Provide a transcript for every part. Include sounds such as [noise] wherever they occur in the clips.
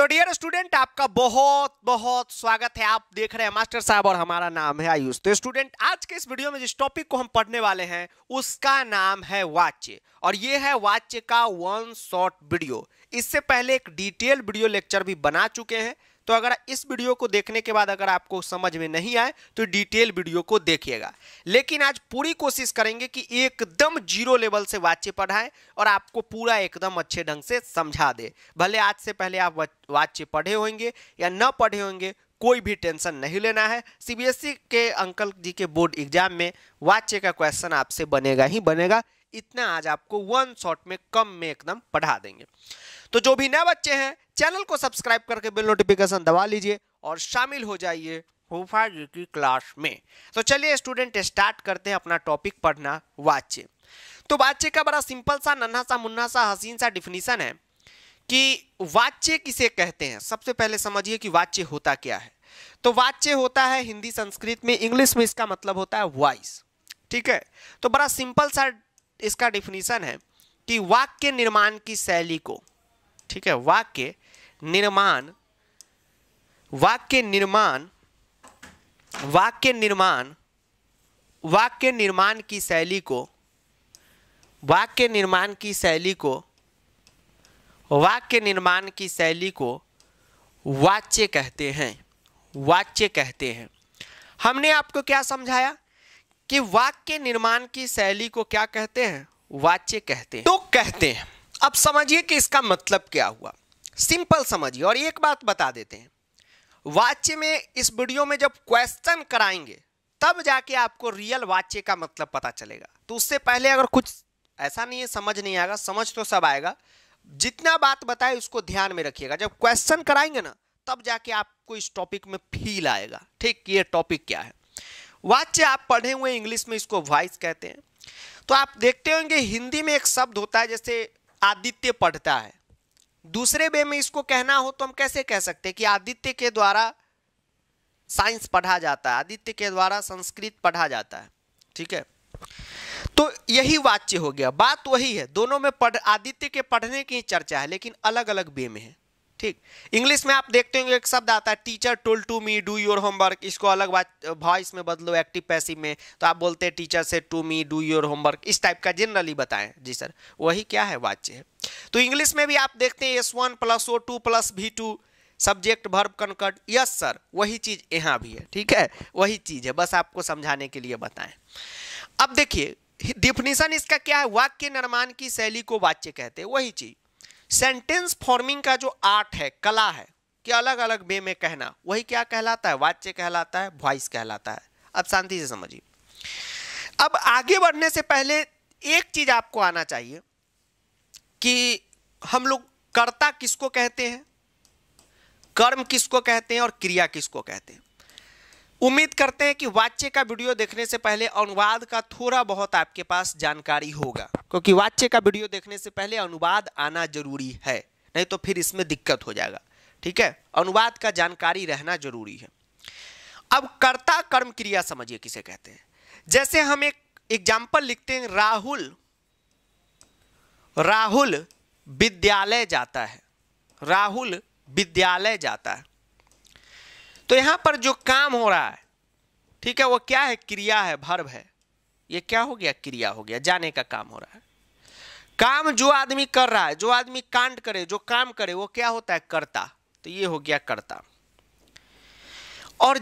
तो dear student आपका बहुत बहुत स्वागत है आप देख रहे हैं मास्टर साहब और हमारा नाम है आयुष तो स्टूडेंट आज के इस वीडियो में जिस टॉपिक को हम पढ़ने वाले हैं उसका नाम है वाच्य और ये है वाच्य का वन शॉट वीडियो इससे पहले एक डिटेल वीडियो लेक्चर भी बना चुके हैं तो अगर इस वीडियो को देखने के बाद अगर आपको समझ में नहीं आए तो डिटेल वीडियो को देखिएगा लेकिन आज पूरी कोशिश करेंगे कि एकदम जीरो लेवल से वाच्य पढ़ाएं और आपको पूरा एकदम अच्छे ढंग से समझा दे भले आज से पहले आप वाच्य पढ़े होंगे या न पढ़े होंगे कोई भी टेंशन नहीं लेना है सीबीएसई e के अंकल जी के बोर्ड एग्जाम में वाच्य का क्वेश्चन आपसे बनेगा ही बनेगा इतना आज आपको वन शॉट में कम में एकदम पढ़ा देंगे तो जो भी नए बच्चे हैं चैनल को सब्सक्राइब करके बिल नोटिफिकेशन दबा लीजिए और शामिल हो जाइए फूफा जी की क्लास में तो चलिए स्टूडेंट स्टार्ट करते हैं अपना टॉपिक पढ़ना वाच्य तो वाच्य का बड़ा सिंपल सा नन्हा सा मुन्ना सा हसीन सा डिफिनीसन है कि वाच्य किसे कहते हैं सबसे पहले समझिए कि वाच्य होता क्या है तो वाच्य होता है हिंदी संस्कृत में इंग्लिश में इसका मतलब होता है वॉइस ठीक है तो बड़ा सिंपल सा इसका डिफिनीशन है कि वाक्य निर्माण की शैली को ठीक है वाक्य निर्माण वाक्य निर्माण वाक्य निर्माण वाक्य निर्माण की शैली को वाक्य निर्माण की शैली को वाक्य निर्माण की शैली को वाच्य कहते हैं वाच्य कहते हैं हमने आपको क्या समझाया कि वाक्य निर्माण की शैली को क्या कहते हैं वाच्य कहते हैं तो कहते हैं अब समझिए कि इसका मतलब क्या हुआ सिंपल समझिए और एक बात बता देते हैं वाच्य में इस वीडियो में जब क्वेश्चन कराएंगे तब जाके आपको रियल वाच्य का मतलब पता चलेगा तो उससे पहले अगर कुछ ऐसा नहीं है समझ नहीं आएगा समझ तो सब आएगा जितना बात बताए उसको ध्यान में रखिएगा जब क्वेश्चन कराएंगे ना तब जाके आपको इस टॉपिक में फील आएगा ठीक ये टॉपिक क्या है वाच्य आप पढ़े हुए इंग्लिश में इसको वॉइस कहते हैं तो आप देखते होंगे हिंदी में एक शब्द होता है जैसे आदित्य पढ़ता है दूसरे वे में इसको कहना हो तो हम कैसे कह सकते हैं कि आदित्य के द्वारा साइंस पढ़ा जाता है आदित्य के द्वारा संस्कृत पढ़ा जाता है ठीक है तो यही वाच्य हो गया बात वही है दोनों में पढ़ आदित्य के पढ़ने की चर्चा है लेकिन अलग अलग वे में है ठीक इंग्लिश में आप देखते होंगे एक शब्द आता है teacher told to me do your homework इसको अलग बात वॉइस में बदलो एक्टिव पैसिव में तो आप बोलते हैं teacher said to me do your homework इस टाइप का जनरली बताएं जी सर वही क्या है वाच्य है तो इंग्लिश में भी आप देखते हैं S one plus O two plus V two subject verb concord yes sir वही चीज़ यहाँ भी है ठीक है वही चीज़ है बस आपको समझाने के लिए बताएं अब देखिए डिफिनीशन इसका क्या है वाक्य निर्माण की शैली को वाच्य कहते हैं वही चीज़ सेंटेंस फॉर्मिंग का जो आर्ट है कला है कि अलग अलग वे में कहना वही क्या कहलाता है वाच्य कहलाता है वॉइस कहलाता है अब शांति से समझिए अब आगे बढ़ने से पहले एक चीज आपको आना चाहिए कि हम लोग कर्ता किसको कहते हैं कर्म किसको कहते हैं और क्रिया किसको कहते हैं उम्मीद करते हैं कि वाच्य का वीडियो देखने से पहले अनुवाद का थोड़ा बहुत आपके पास जानकारी होगा क्योंकि वाच्य का वीडियो देखने से पहले अनुवाद आना जरूरी है नहीं तो फिर इसमें दिक्कत हो जाएगा ठीक है अनुवाद का जानकारी रहना जरूरी है अब कर्ता कर्म क्रिया समझिए किसे कहते हैं जैसे हम एक एग्जाम्पल लिखते हैं राहुल राहुल विद्यालय जाता है राहुल विद्यालय जाता है तो यहां पर जो काम हो रहा है ठीक है वो क्या है क्रिया है भर्व है ये क्या हो गया क्रिया हो गया जाने का काम हो रहा है काम जो आदमी कर रहा है जो आदमी कांड करे जो काम करे वो क्या होता है करता तो ये हो गया करता और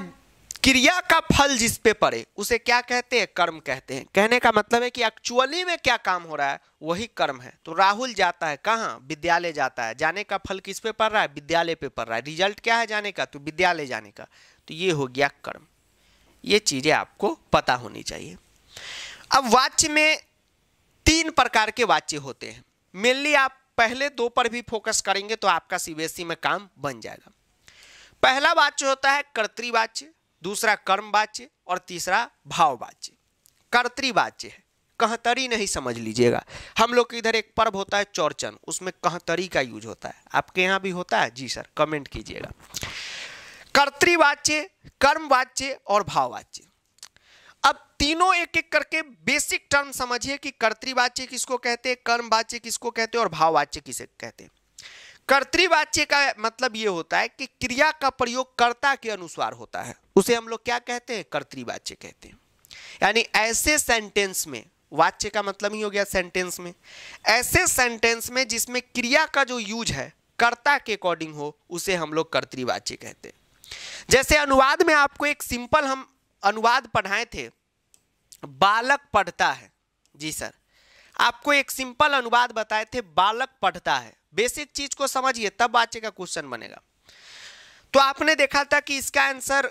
क्रिया का फल जिस पे पड़े उसे क्या कहते हैं कर्म कहते हैं कहने का मतलब है कि एक्चुअली में क्या काम हो रहा है वही कर्म है तो राहुल जाता है कहाँ विद्यालय जाता है जाने का फल किस पे पड़ रहा है विद्यालय पे पड़ रहा है रिजल्ट क्या है जाने का तो विद्यालय जाने का तो ये हो गया कर्म ये चीज़ें आपको पता होनी चाहिए अब वाच्य में तीन प्रकार के वाच्य होते हैं मेनली आप पहले दो पर भी फोकस करेंगे तो आपका सीबीएसई e में काम बन जाएगा पहला वाच्य होता है कर्तृवाच्य दूसरा कर्म वाच्य और तीसरा भाव वाच्य कर्तृवाच्य है कहतरी नहीं समझ लीजिएगा हम लोग के इधर एक पर्व होता है चौरचन उसमें कहतरी का यूज होता है आपके यहाँ भी होता है जी सर कमेंट कीजिएगा कर्तृवाच्य कर्मवाच्य और भाववाच्य अब तीनों एक एक करके बेसिक टर्म समझिए कि कर्तृवाच्य किसको कहते हैं कर्मवाच्य किसको कहते हैं और भाववाच्य किसे कहते हैं कर्तवाच्य का मतलब ये होता है कि क्रिया का प्रयोग कर्ता के अनुसार होता है उसे हम लोग क्या कहते हैं कर्तवाच्य कहते हैं यानी ऐसे सेंटेंस में वाच्य का मतलब ही हो गया सेंटेंस में ऐसे सेंटेंस में जिसमें क्रिया का जो यूज है कर्ता के अकॉर्डिंग हो उसे हम लोग कर्तृवाच्य कहते हैं जैसे अनुवाद में आपको एक सिंपल हम अनुवाद पढ़ाए थे बालक पढ़ता है जी सर आपको एक सिंपल अनुवाद बताए थे बालक पढ़ता है बेसिक चीज को समझिए तब बच्चे का क्वेश्चन बनेगा तो आपने देखा था कि इसका आंसर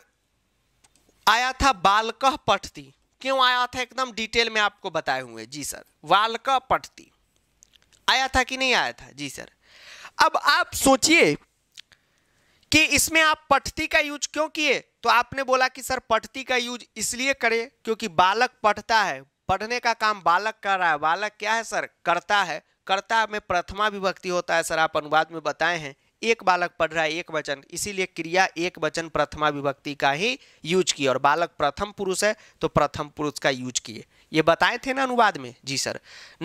आया था बालकह पठती क्यों आया था एकदम डिटेल में आपको बताए हुए जी सर बालकह पठती आया था कि नहीं आया था जी सर अब आप सोचिए कि इसमें आप पठती का यूज क्यों किए तो आपने बोला कि सर पठती का यूज इसलिए करें क्योंकि बालक पढ़ता है पढ़ने का काम बालक कर रहा है बालक क्या है सर करता है कर्ता में प्रथमा विभक्ति होता है सर आप अनुवाद में बताए हैं एक बालक पढ़ रहा है एक वचन इसीलिए क्रिया एक वचन प्रथमा विभक्ति का ही यूज किया और बालक प्रथम पुरुष है तो प्रथम पुरुष का यूज किए ये बताए थे ना अनुवाद में जी सर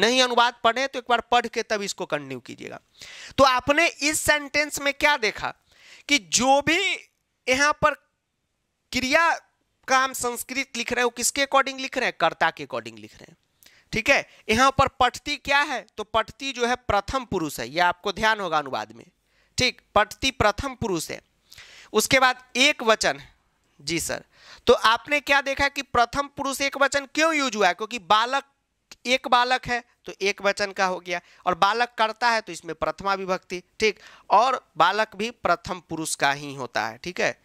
नहीं अनुवाद पढ़े तो एक बार पढ़ के तब इसको कंटिन्यू कीजिएगा तो आपने इस सेंटेंस में क्या देखा कि जो भी यहाँ पर क्रिया का हम संस्कृत लिख रहे हो किसके अकॉर्डिंग लिख रहे हैं कर्ता के अकॉर्डिंग लिख रहे हैं ठीक है यहाँ पर पठती क्या है तो पठती जो है प्रथम पुरुष है यह आपको ध्यान होगा अनुवाद में ठीक पठती प्रथम पुरुष है उसके बाद एक वचन जी सर तो आपने क्या देखा कि प्रथम पुरुष एक वचन क्यों यूज हुआ है क्योंकि बालक एक बालक है तो एक वचन का हो गया और बालक करता है तो इसमें प्रथमा विभक्ति ठीक और बालक भी प्रथम पुरुष का ही होता है ठीक है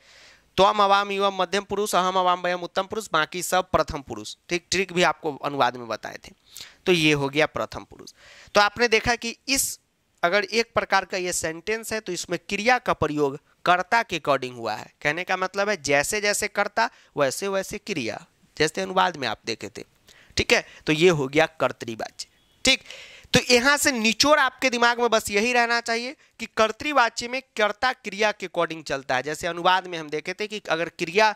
हम अवाम युवम मध्यम पुरुष अहम अवाम व्यम उत्तम पुरुष बाकी सब प्रथम पुरुष ठीक ट्रिक भी आपको अनुवाद में बताए थे तो ये हो गया प्रथम पुरुष तो आपने देखा कि इस अगर एक प्रकार का ये सेंटेंस है तो इसमें क्रिया का प्रयोग कर्ता के अकॉर्डिंग हुआ है कहने का मतलब है जैसे जैसे कर्ता वैसे वैसे क्रिया जैसे अनुवाद में आप देखे थे ठीक है तो ये हो गया कर्तरीवाच्य ठीक तो यहां से निचोड़ आपके दिमाग में बस यही रहना चाहिए कि कर्तवाच्य में कर्ता क्रिया के अकॉर्डिंग चलता है जैसे अनुवाद में हम देखे थे कि अगर क्रिया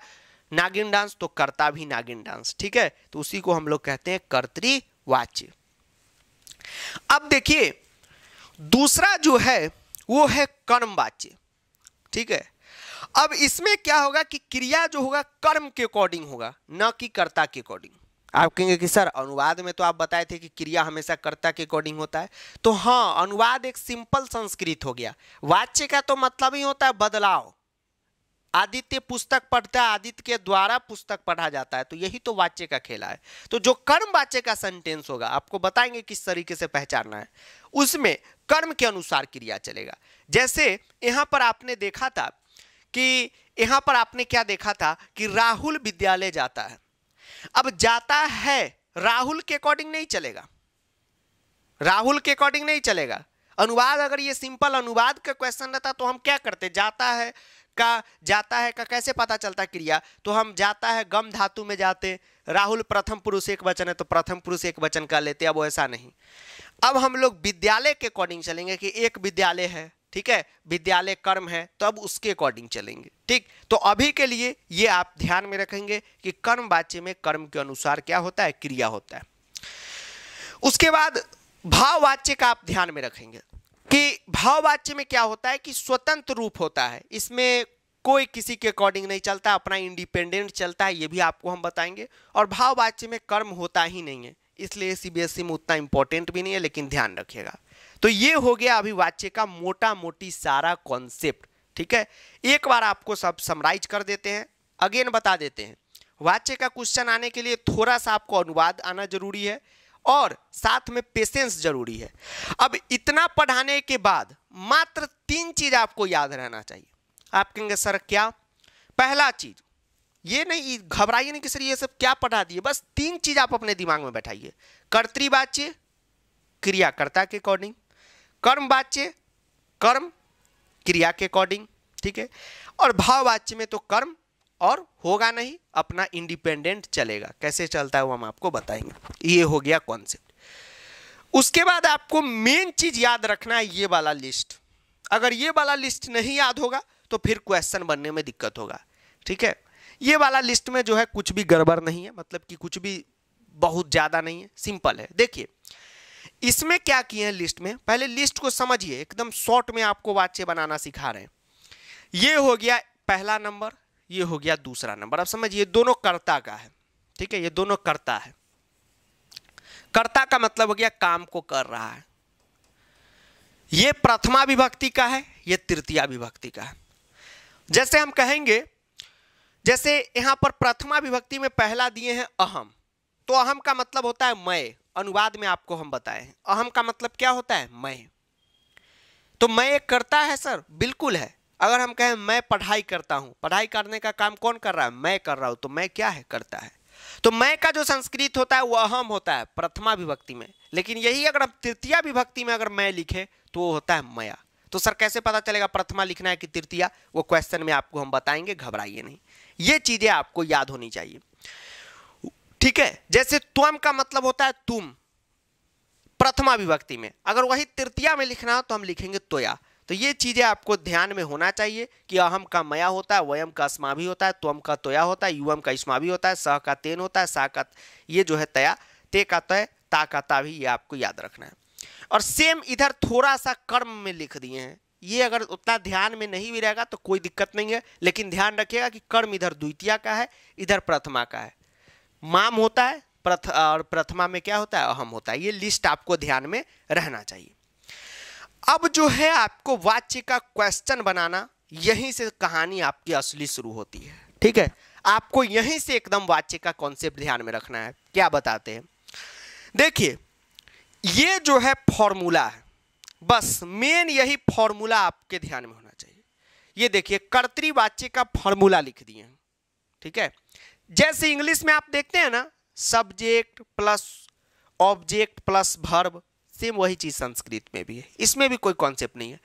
नागिन डांस तो कर्ता भी नागिन डांस ठीक है तो उसी को हम लोग कहते हैं कर्तवाच्य अब देखिए दूसरा जो है वो है कर्मवाच्य ठीक है अब इसमें क्या होगा कि क्रिया जो होगा कर्म के अकॉर्डिंग होगा न कि कर्ता के अकॉर्डिंग आप कहेंगे कि सर अनुवाद में तो आप बताए थे कि क्रिया हमेशा कर्ता के अकॉर्डिंग होता है तो हाँ अनुवाद एक सिंपल संस्कृत हो गया वाच्य का तो मतलब ही होता है बदलाव आदित्य पुस्तक पढ़ता है आदित्य के द्वारा पुस्तक पढ़ा जाता है तो यही तो वाच्य का खेला है तो जो कर्म वाच्य का सेंटेंस होगा आपको बताएंगे किस तरीके से पहचानना है उसमें कर्म के अनुसार क्रिया चलेगा जैसे यहाँ पर आपने देखा था कि यहाँ पर आपने क्या देखा था कि राहुल विद्यालय जाता है अब जाता है राहुल के अकॉर्डिंग नहीं चलेगा राहुल के अकॉर्डिंग नहीं चलेगा अनुवाद अगर ये सिंपल अनुवाद का क्वेश्चन रहता तो हम क्या करते जाता है का जाता है का कैसे पता चलता क्रिया तो हम जाता है गम धातु में जाते राहुल प्रथम पुरुष एक वचन है तो प्रथम पुरुष एक वचन का लेते अब ऐसा नहीं अब हम लोग विद्यालय के अकॉर्डिंग चलेंगे कि एक विद्यालय है ठीक है विद्यालय कर्म है तो अब उसके अकॉर्डिंग चलेंगे ठीक तो अभी के लिए ये आप ध्यान में रखेंगे कि कर्म वाच्य में कर्म के अनुसार क्या होता है क्रिया होता है उसके बाद भाव वाच्य का आप ध्यान में रखेंगे कि भाव वाच्य में क्या होता है कि स्वतंत्र रूप होता है इसमें कोई किसी के अकॉर्डिंग नहीं चलता अपना इंडिपेंडेंट चलता है ये भी आपको हम बताएंगे और भाववाच्य में कर्म होता ही नहीं है इसलिए सी e में उतना इंपॉर्टेंट भी नहीं है लेकिन ध्यान रखिएगा तो ये हो गया अभिवाच्य का मोटा मोटी सारा कॉन्सेप्ट ठीक है एक बार आपको सब समराइज कर देते हैं अगेन बता देते हैं वाच्य का क्वेश्चन आने के लिए थोड़ा सा आपको अनुवाद आना जरूरी है और साथ में पेशेंस जरूरी है अब इतना पढ़ाने के बाद मात्र तीन चीज आपको याद रहना चाहिए आप कहेंगे सर क्या पहला चीज ये नहीं घबराइए नहीं कि सर ये सब क्या पढ़ा दिए बस तीन चीज आप अपने दिमाग में बैठाइए कर्तृवाच्य क्रियाकर्ता के अकॉर्डिंग कर्म वाच्य कर्म क्रिया के अकॉर्डिंग ठीक है और भाव वाच्य में तो कर्म और होगा नहीं अपना इंडिपेंडेंट चलेगा कैसे चलता है वो हम आपको बताएंगे ये हो गया कॉन्सेप्ट उसके बाद आपको मेन चीज याद रखना है ये वाला लिस्ट अगर ये वाला लिस्ट नहीं याद होगा तो फिर क्वेश्चन बनने में दिक्कत होगा ठीक है ये वाला लिस्ट में जो है कुछ भी गड़बड़ नहीं है मतलब कि कुछ भी बहुत ज़्यादा नहीं है सिंपल है देखिए इसमें क्या किए हैं लिस्ट में पहले लिस्ट को समझिए एकदम शॉर्ट में आपको वाच्य बनाना सिखा रहे हैं ये हो गया पहला नंबर ये हो गया दूसरा नंबर अब समझिए दोनों कर्ता का है ठीक है ये दोनों कर्ता है कर्ता का मतलब हो गया काम को कर रहा है ये प्रथमा विभक्ति का है ये तृतीया विभक्ति का है जैसे हम कहेंगे जैसे यहां पर प्रथमा विभक्ति में पहला दिए हैं अहम तो अहम का मतलब होता है मैं अनुवाद में आपको हम बताए अहम का मतलब क्या होता है मैं तो मैं एक करता है सर बिल्कुल है अगर हम कहें मैं पढ़ाई करता हूं पढ़ाई करने का काम कौन कर रहा है मैं कर रहा हूं तो मैं क्या है करता है तो मैं का जो संस्कृत होता है वो अहम होता है प्रथमा विभक्ति में लेकिन यही अगर हम तृतीय विभक्ति में अगर मैं लिखे तो वो होता है मया तो सर कैसे पता चलेगा प्रथमा लिखना है कि तृतीया वो क्वेश्चन में आपको हम बताएंगे घबराइए नहीं ये चीज़ें आपको याद होनी चाहिए ठीक है जैसे त्वम का मतलब होता है तुम प्रथमा विभक्ति में अगर वही तृतीया में लिखना हो तो हम लिखेंगे तोया तो ये चीज़ें आपको ध्यान में होना चाहिए कि अहम का मया होता है वयम का भी होता है त्वम का तोया होता है युवम का भी होता है सह का तेन होता है सा का ये जो है तया ते का तय ता का ता भी ये आपको याद रखना है और सेम इधर थोड़ा सा कर्म में लिख दिए हैं ये अगर उतना ध्यान में नहीं भी रहेगा तो कोई दिक्कत नहीं है लेकिन ध्यान रखिएगा कि कर्म इधर द्वितीय का है इधर प्रथमा का है माम होता है प्रथ और प्रथमा में क्या होता है अहम होता है ये लिस्ट आपको ध्यान में रहना चाहिए अब जो है आपको वाच्य का क्वेश्चन बनाना यहीं से कहानी आपकी असली शुरू होती है ठीक है आपको यहीं से एकदम वाच्य का कॉन्सेप्ट ध्यान में रखना है क्या बताते हैं देखिए ये जो है फॉर्मूला है बस मेन यही फॉर्मूला आपके ध्यान में होना चाहिए ये देखिए कर्तरी वाच्य का फॉर्मूला लिख दिए ठीक है जैसे इंग्लिश में आप देखते हैं ना subject plus object plus verb same वही चीज संस्कृत में भी है इसमें भी कोई कॉन्सेप्ट नहीं है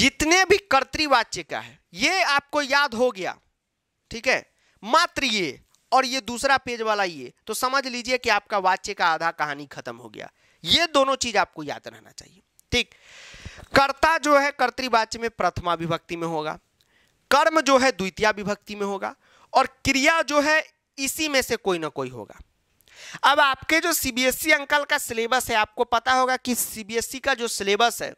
जितने भी कर्तृवाच्य का है ये आपको याद हो गया ठीक है मात्र ये और ये दूसरा पेज वाला ये तो समझ लीजिए कि आपका वाच्य का आधा कहानी खत्म हो गया ये दोनों चीज आपको याद रहना चाहिए ठीक कर्ता जो है कर्तृवाच्य में प्रथमा विभक्ति में होगा कर्म जो है द्वितीय विभक्ति में होगा और क्रिया जो है इसी में से कोई ना कोई होगा अब आपके जो सीबीएसई e अंकल का सिलेबस है आपको पता होगा कि सीबीएसई e का जो सिलेबस है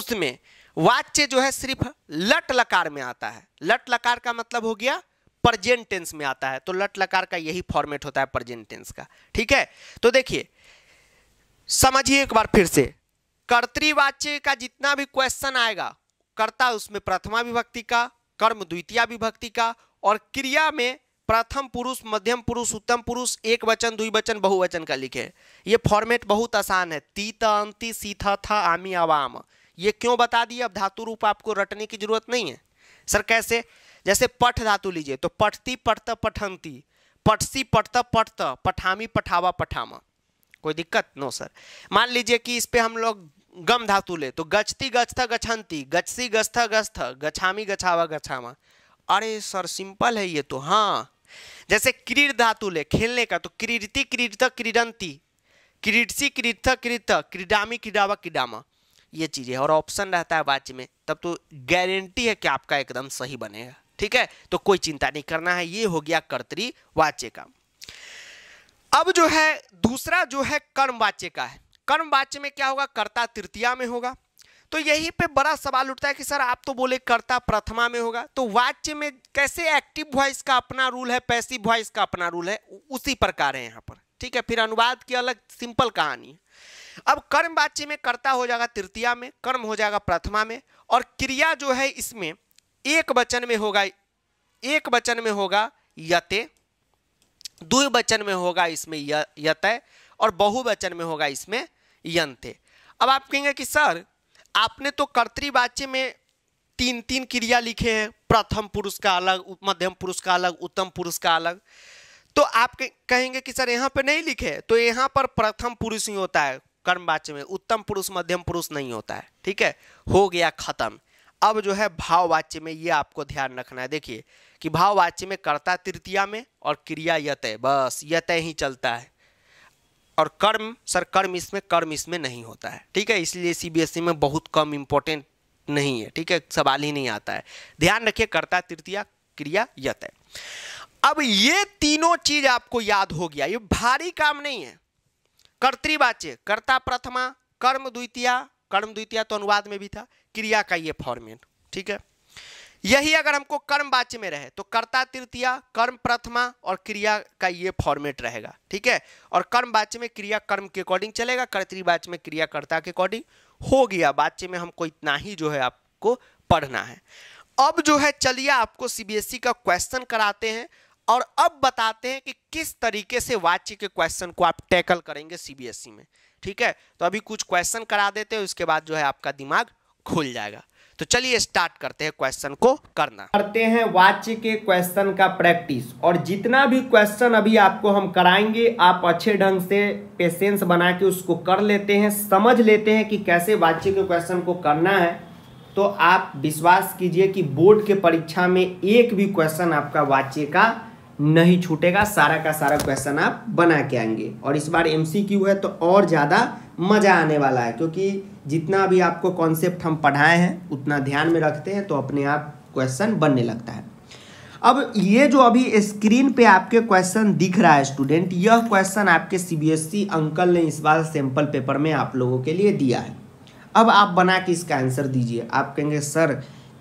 उसमें वाच्य जो है सिर्फ लट लकार में आता है लट लकार का मतलब हो गया प्रजेंट टेंस में आता है तो लट लकार का यही फॉर्मेट होता है प्रजेंट टेंस का ठीक है तो देखिए समझिए एक बार फिर से कर्तृवाच्य का जितना भी क्वेश्चन आएगा कर्ता उसमें प्रथमा विभक्ति का कर्म द्वितीय विभक्ति का और क्रिया में प्रथम पुरुष मध्यम पुरुष उत्तम पुरुष एक वचन दुई वचन बहुवचन का लिखे ये फॉर्मेट बहुत आसान है तीत अंति सीथा था आमी आवाम ये क्यों बता दिए अब धातु रूप आपको रटने की जरूरत नहीं है सर कैसे जैसे पठ धातु लीजिए तो पठती पठत पठंती पठसी पठत पठत पठामी पठावा पठामा कोई दिक्कत नो सर मान लीजिए कि इस पर हम लोग गम धातु ले तो गचती गचथ गछंती गचसी गचथ गचथ गछामी गछावा गछामा अरे सर सिंपल है ये तो हाँ जैसे क्रीड धातु ले खेलने का तो क्रीडति क्रीडत क्रीडंती क्रीडसी क्रीडथ क्रीडत क्रीडामी क्रीडावा क्रीडामा ये चीज है और ऑप्शन रहता है वाच्य में तब तो गारंटी है कि आपका एकदम सही बनेगा ठीक है तो कोई चिंता नहीं करना है ये हो गया कर्तरी वाच्य का अब जो है दूसरा जो है कर्म वाच्य का है कर्म वाच्य में क्या होगा कर्ता तृतीया में होगा तो यहीं पे बड़ा सवाल उठता है कि सर आप तो बोले कर्ता प्रथमा में होगा तो वाच्य में कैसे एक्टिव वॉइस का अपना रूल है पैसिव वॉइस का अपना रूल है उसी प्रकार है यहाँ पर ठीक है फिर अनुवाद की अलग सिंपल कहानी है अब कर्म वाच्य में कर्ता हो जाएगा तृतीया में कर्म हो जाएगा प्रथमा में और क्रिया जो है इसमें एक वचन में होगा एक वचन में होगा यते द्विवचन में होगा इसमें यतय और बहुवचन में होगा इसमें यंते अब आप कहेंगे कि सर आपने तो कर्तवाच्य में तीन तीन क्रिया लिखे हैं प्रथम पुरुष का अलग मध्यम पुरुष का अलग उत्तम पुरुष का अलग तो आप कहेंगे कि सर यहाँ पे नहीं लिखे तो यहाँ पर प्रथम पुरुष ही होता है कर्मवाच्य में उत्तम पुरुष मध्यम पुरुष नहीं होता है ठीक है हो गया खत्म अब जो है भाववाच्य में ये आपको ध्यान रखना है देखिए कि भाववाच्य में कर्ता तृतीया में और क्रिया यतय बस यतय ही चलता है और कर्म सर कर्म इसमें कर्म इसमें नहीं होता है ठीक है इसलिए सीबीएसई e में बहुत कम इम्पोर्टेंट नहीं है ठीक है सवाल ही नहीं आता है ध्यान रखिए कर्ता तृतीया क्रिया यत है अब ये तीनों चीज आपको याद हो गया ये भारी काम नहीं है कर्तृवाच्य कर्ता प्रथमा कर्म द्वितीया कर्म द्वितीया तो अनुवाद में भी था क्रिया का ये फॉर्मेट ठीक है यही अगर हमको कर्म वाच्य में रहे तो कर्ता तृतीया कर्म प्रथमा और क्रिया का ये फॉर्मेट रहेगा ठीक है और कर्म वाच्य में क्रिया कर्म के अकॉर्डिंग चलेगा कर्तृवाच्य में क्रिया कर्ता के अकॉर्डिंग हो गया वाच्य में हमको इतना ही जो है आपको पढ़ना है अब जो है चलिए आपको सीबीएसई e का क्वेश्चन कराते हैं और अब बताते हैं कि किस तरीके से वाच्य के क्वेश्चन को आप टैकल करेंगे सीबीएसई e में ठीक है तो अभी कुछ क्वेश्चन करा देते हैं उसके बाद जो है आपका दिमाग खुल जाएगा तो चलिए स्टार्ट करते हैं क्वेश्चन को करना करते हैं वाच्य के क्वेश्चन का प्रैक्टिस और जितना भी क्वेश्चन अभी आपको हम कराएंगे आप अच्छे ढंग से पेशेंस बना के उसको कर लेते हैं समझ लेते हैं कि कैसे वाच्य के क्वेश्चन को करना है तो आप विश्वास कीजिए कि बोर्ड के परीक्षा में एक भी क्वेश्चन आपका वाच्य का नहीं छूटेगा सारा का सारा क्वेश्चन आप बना के आएंगे और इस बार एमसीक्यू है तो और ज़्यादा मज़ा आने वाला है क्योंकि जितना भी आपको कॉन्सेप्ट हम पढ़ाए हैं उतना ध्यान में रखते हैं तो अपने आप क्वेश्चन बनने लगता है अब ये जो अभी स्क्रीन पे आपके क्वेश्चन दिख रहा है स्टूडेंट यह क्वेश्चन आपके सीबीएसई e अंकल ने इस बार सैंपल पेपर में आप लोगों के लिए दिया है अब आप बना के इसका आंसर दीजिए आप कहेंगे सर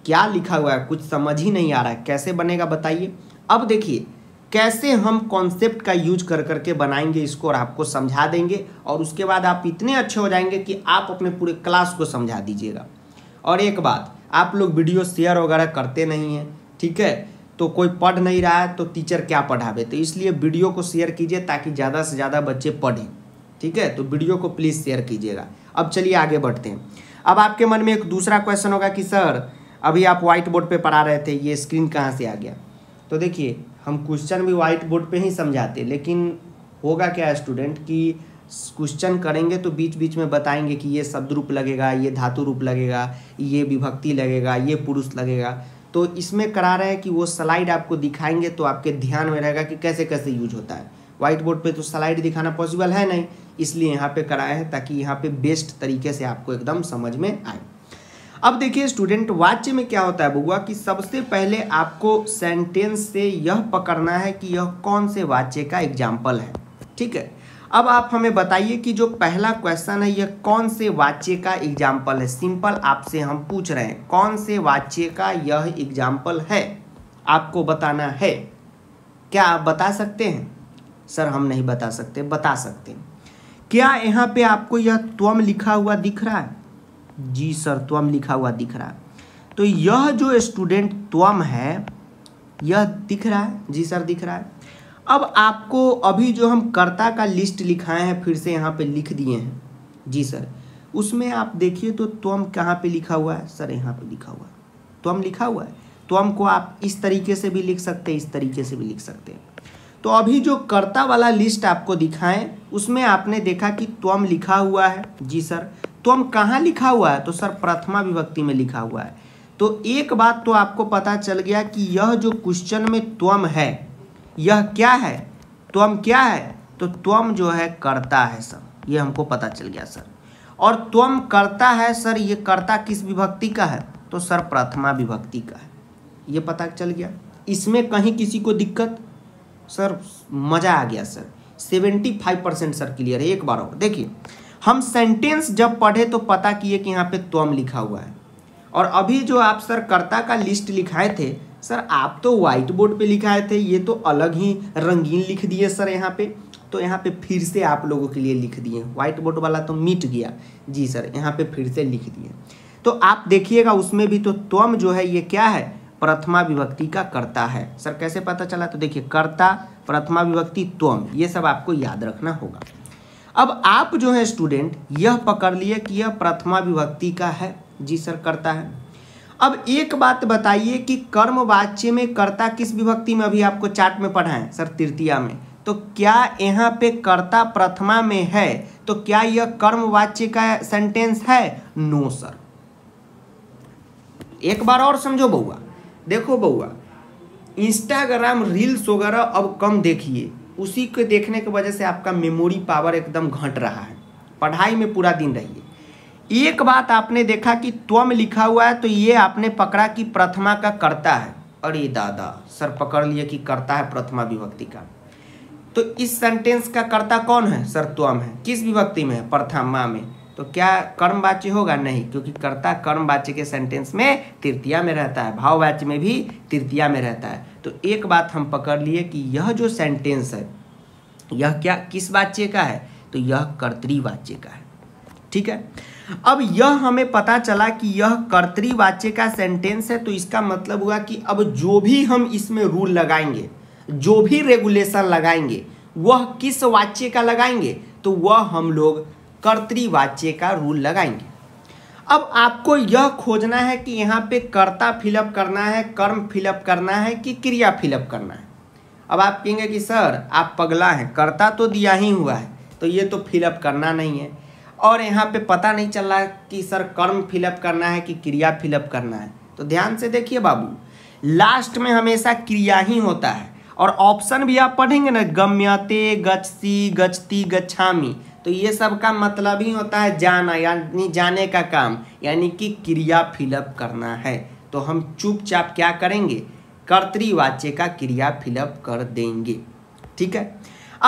क्या लिखा हुआ है कुछ समझ ही नहीं आ रहा है कैसे बनेगा बताइए अब देखिए कैसे हम कॉन्सेप्ट का यूज कर करके बनाएंगे इसको और आपको समझा देंगे और उसके बाद आप इतने अच्छे हो जाएंगे कि आप अपने पूरे क्लास को समझा दीजिएगा और एक बात आप लोग वीडियो शेयर वगैरह करते नहीं हैं ठीक है तो कोई पढ़ नहीं रहा है तो टीचर क्या पढ़ावे तो इसलिए वीडियो को शेयर कीजिए ताकि ज़्यादा से ज़्यादा बच्चे पढ़ें ठीक है तो वीडियो को प्लीज़ शेयर कीजिएगा अब चलिए आगे बढ़ते हैं अब आपके मन में एक दूसरा क्वेश्चन होगा कि सर अभी आप व्हाइट बोर्ड पर पढ़ा रहे थे ये स्क्रीन कहाँ से आ गया तो देखिए हम क्वेश्चन भी व्हाइट बोर्ड पे ही समझाते लेकिन होगा क्या स्टूडेंट कि क्वेश्चन करेंगे तो बीच बीच में बताएंगे कि ये शब्द रूप लगेगा ये धातु रूप लगेगा ये विभक्ति लगेगा ये पुरुष लगेगा तो इसमें करा रहे हैं कि वो स्लाइड आपको दिखाएंगे तो आपके ध्यान में रहेगा कि कैसे कैसे यूज होता है व्हाइट बोर्ड पे तो स्लाइड दिखाना पॉसिबल है नहीं इसलिए यहाँ पे कराए हैं ताकि यहाँ पे बेस्ट तरीके से आपको एकदम समझ में आए अब देखिए स्टूडेंट वाच्य में क्या होता है बुआ कि सबसे पहले आपको सेंटेंस से यह पकड़ना है कि यह कौन से वाच्य का एग्जाम्पल है ठीक है अब आप हमें बताइए कि जो पहला क्वेश्चन है यह कौन से वाच्य का एग्जाम्पल है सिंपल आपसे हम पूछ रहे हैं कौन से वाच्य का यह एग्जाम्पल है आपको बताना है क्या आप बता सकते हैं सर हम नहीं बता सकते बता सकते क्या यहाँ पे आपको यह त्वम लिखा हुआ दिख रहा है जी सर त्वम लिखा हुआ दिख रहा है तो यह जो स्टूडेंट त्वम है यह दिख रहा है जी सर दिख रहा है अब आपको अभी जो हम कर्ता का लिस्ट लिखाए हैं फिर से यहाँ पे लिख दिए हैं जी सर उसमें आप देखिए तो त्वम कहाँ पे लिखा हुआ है सर यहाँ पे लिखा हुआ है त्वम लिखा हुआ है त्वम को आप इस तरीके से भी लिख सकते हैं इस तरीके से भी लिख सकते हैं तो अभी जो कर्ता वाला लिस्ट आपको दिखाएं उसमें आपने देखा कि त्वम लिखा हुआ है जी सर तो हम कहाँ लिखा हुआ है तो सर प्रथमा विभक्ति में लिखा हुआ है तो एक बात तो आपको पता चल गया कि यह जो क्वेश्चन में त्वम है यह क्या है त्वम क्या है तो त्वम जो है करता है सर ये हमको पता चल गया सर और त्वम करता है सर ये करता किस विभक्ति का है तो सर प्रथमा विभक्ति का है ये पता चल गया इसमें कहीं किसी को दिक्कत सर मज़ा आ गया sir seventy five percent sir clear है एक बार और देखिए हम सेंटेंस जब पढ़े तो पता किए कि यहाँ पे त्वम लिखा हुआ है और अभी जो आप सर कर्ता का लिस्ट लिखाए थे सर आप तो वाइट बोर्ड पे लिखाए थे ये तो अलग ही रंगीन लिख दिए सर यहाँ पे तो यहाँ पे फिर से आप लोगों के लिए लिख दिए व्हाइट बोर्ड वाला तो मिट गया जी सर यहाँ पे फिर से लिख दिए तो आप देखिएगा उसमें भी तो त्वम जो है ये क्या है प्रथमा विभक्ति का कर्ता है सर कैसे पता चला तो देखिए कर्ता प्रथमा विभक्ति त्वम ये सब आपको याद रखना होगा अब आप जो है स्टूडेंट यह पकड़ लिए कि यह प्रथमा विभक्ति का है जी सर करता है अब एक बात बताइए कि कर्म वाच्य में कर्ता किस विभक्ति में अभी आपको चार्ट में है सर तृतीया में तो क्या यहाँ पे कर्ता प्रथमा में है तो क्या यह कर्म वाच्य का सेंटेंस है नो सर एक बार और समझो बउआ देखो बउआ इंस्टाग्राम रील्स वगैरह अब कम देखिए उसी को देखने की वजह से आपका मेमोरी पावर एकदम घट रहा है पढ़ाई में पूरा दिन रहिए एक बात आपने देखा कि त्वम लिखा हुआ है तो ये आपने पकड़ा कि प्रथमा का करता है अरे दादा सर पकड़ लिए कि करता है प्रथमा विभक्ति का तो इस सेंटेंस का कर्ता कौन है सर त्वम है किस विभक्ति में है प्रथमा में तो क्या वाच्य होगा नहीं क्योंकि कर्ता वाच्य के सेंटेंस में तृतीया में रहता है भाववाच्य में भी तृतीया में रहता है तो एक बात हम पकड़ लिए कि यह जो सेंटेंस है यह क्या किस वाच्य का है तो यह कर्तृवाच्य का है ठीक है अब यह हमें पता चला कि यह कर्तृवाच्य का सेंटेंस है तो इसका मतलब हुआ कि अब जो भी हम इसमें रूल लगाएंगे जो भी रेगुलेशन लगाएंगे वह किस वाच्य का लगाएंगे तो वह हम लोग कर्तृवाच्य का रूल लगाएंगे अब आपको यह खोजना है कि यहाँ पे कर्ता फिलअप करना है कर्म फिलअप करना है कि क्रिया फिलअप करना है अब आप कहेंगे कि सर आप पगला हैं कर्ता तो दिया ही हुआ है तो ये तो फिलअप करना नहीं है और यहाँ पे पता नहीं चल रहा कि सर कर्म फिलअप करना है कि क्रिया फिलअप करना है तो ध्यान से देखिए बाबू लास्ट में हमेशा क्रिया ही होता है और ऑप्शन भी आप पढ़ेंगे ना गम्यते गच्छसी गच्छति गच्छामी तो ये सब का मतलब ही होता है जाना यानी जाने का काम यानी कि क्रिया फिलअप करना है तो हम चुपचाप क्या करेंगे कर्तवाच्य का क्रिया फिलअप कर देंगे ठीक है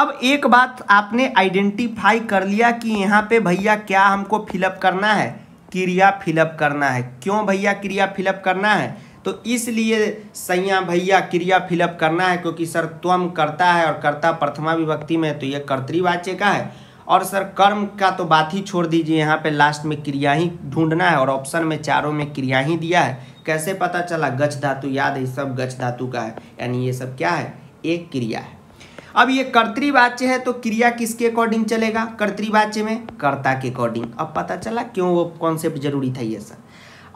अब एक बात आपने आइडेंटिफाई कर लिया कि यहाँ पे भैया क्या हमको फिलअप करना है क्रिया फिलअप करना है क्यों भैया क्रिया फिलअप करना है तो इसलिए सैया भैया क्रिया फिलअप करना है क्योंकि सर त्वम करता है और कर्ता प्रथमा विभक्ति में तो ये कर्तवाच्य का है और सर कर्म का तो बात ही छोड़ दीजिए यहाँ पे लास्ट में क्रिया ही ढूंढना है और ऑप्शन में चारों में क्रिया ही दिया है कैसे पता चला गच धातु याद है सब गच धातु का है यानी ये सब क्या है एक क्रिया है अब ये कर्तृवाच्य है तो क्रिया किसके अकॉर्डिंग चलेगा कर्तृवाच्य में कर्ता के अकॉर्डिंग अब पता चला क्यों वो कॉन्सेप्ट जरूरी था ये सर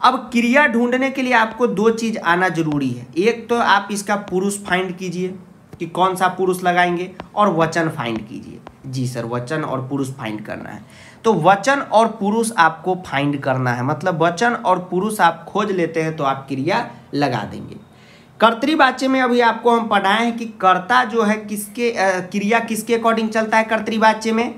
अब क्रिया ढूंढने के लिए आपको दो चीज़ आना जरूरी है एक तो आप इसका पुरुष फाइंड कीजिए कि कौन सा पुरुष लगाएंगे और वचन फाइंड कीजिए जी सर वचन और पुरुष फाइंड करना है तो वचन और पुरुष आपको फाइंड करना है मतलब वचन और पुरुष आप खोज लेते हैं तो आप क्रिया लगा देंगे कर्तृवाच्य में अभी आपको हम पढ़ाए हैं कि कर्ता जो है किसके आ, क्रिया किसके अकॉर्डिंग चलता है कर्तृवाच्य में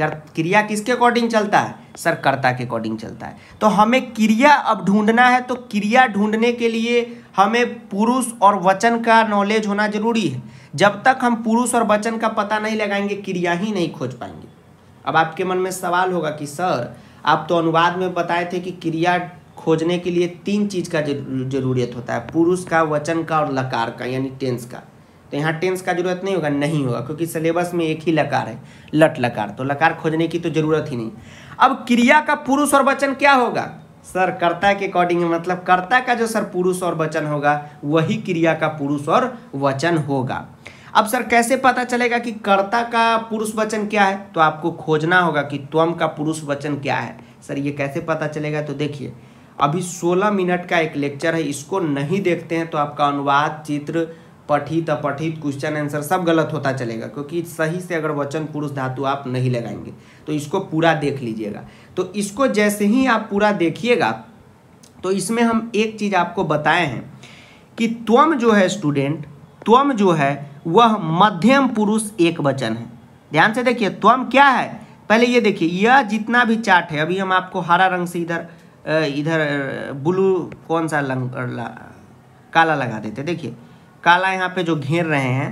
क्रिया किसके अकॉर्डिंग चलता है सर कर्ता के अकॉर्डिंग चलता है तो हमें क्रिया अब ढूंढना है तो क्रिया ढूंढने के लिए हमें पुरुष और वचन का नॉलेज होना जरूरी है जब तक हम पुरुष और वचन का पता नहीं लगाएंगे क्रिया ही नहीं खोज पाएंगे अब आपके मन में सवाल होगा कि सर आप तो अनुवाद में बताए थे कि क्रिया खोजने के लिए तीन चीज़ का जरूरत होता है पुरुष का वचन का और लकार का यानी टेंस का तो यहाँ टेंस का जरूरत नहीं होगा नहीं होगा क्योंकि सिलेबस में एक ही लकार है लट लकार तो लकार खोजने की तो जरूरत ही नहीं अब क्रिया का पुरुष और वचन क्या होगा सर कर्ता के अकॉर्डिंग मतलब कर्ता का जो सर पुरुष और वचन होगा वही क्रिया का पुरुष और वचन होगा अब सर कैसे पता चलेगा कि कर्ता का पुरुष वचन क्या है तो आपको खोजना होगा कि त्वम का पुरुष वचन क्या है सर ये कैसे पता चलेगा तो देखिए अभी 16 मिनट का एक लेक्चर है इसको नहीं देखते हैं तो आपका अनुवाद चित्र पठित अपठित क्वेश्चन आंसर सब गलत होता चलेगा क्योंकि सही से अगर वचन पुरुष धातु आप नहीं लगाएंगे तो इसको पूरा देख लीजिएगा तो इसको जैसे ही आप पूरा देखिएगा तो इसमें हम एक चीज़ आपको बताए हैं कि त्वम जो है स्टूडेंट त्वम जो है वह मध्यम पुरुष एक वचन है ध्यान से देखिए त्वम क्या है पहले ये देखिए यह जितना भी चार्ट है अभी हम आपको हरा रंग से इधर इधर ब्लू कौन सा रंग काला लगा देते देखिए काला यहाँ पे जो घेर रहे हैं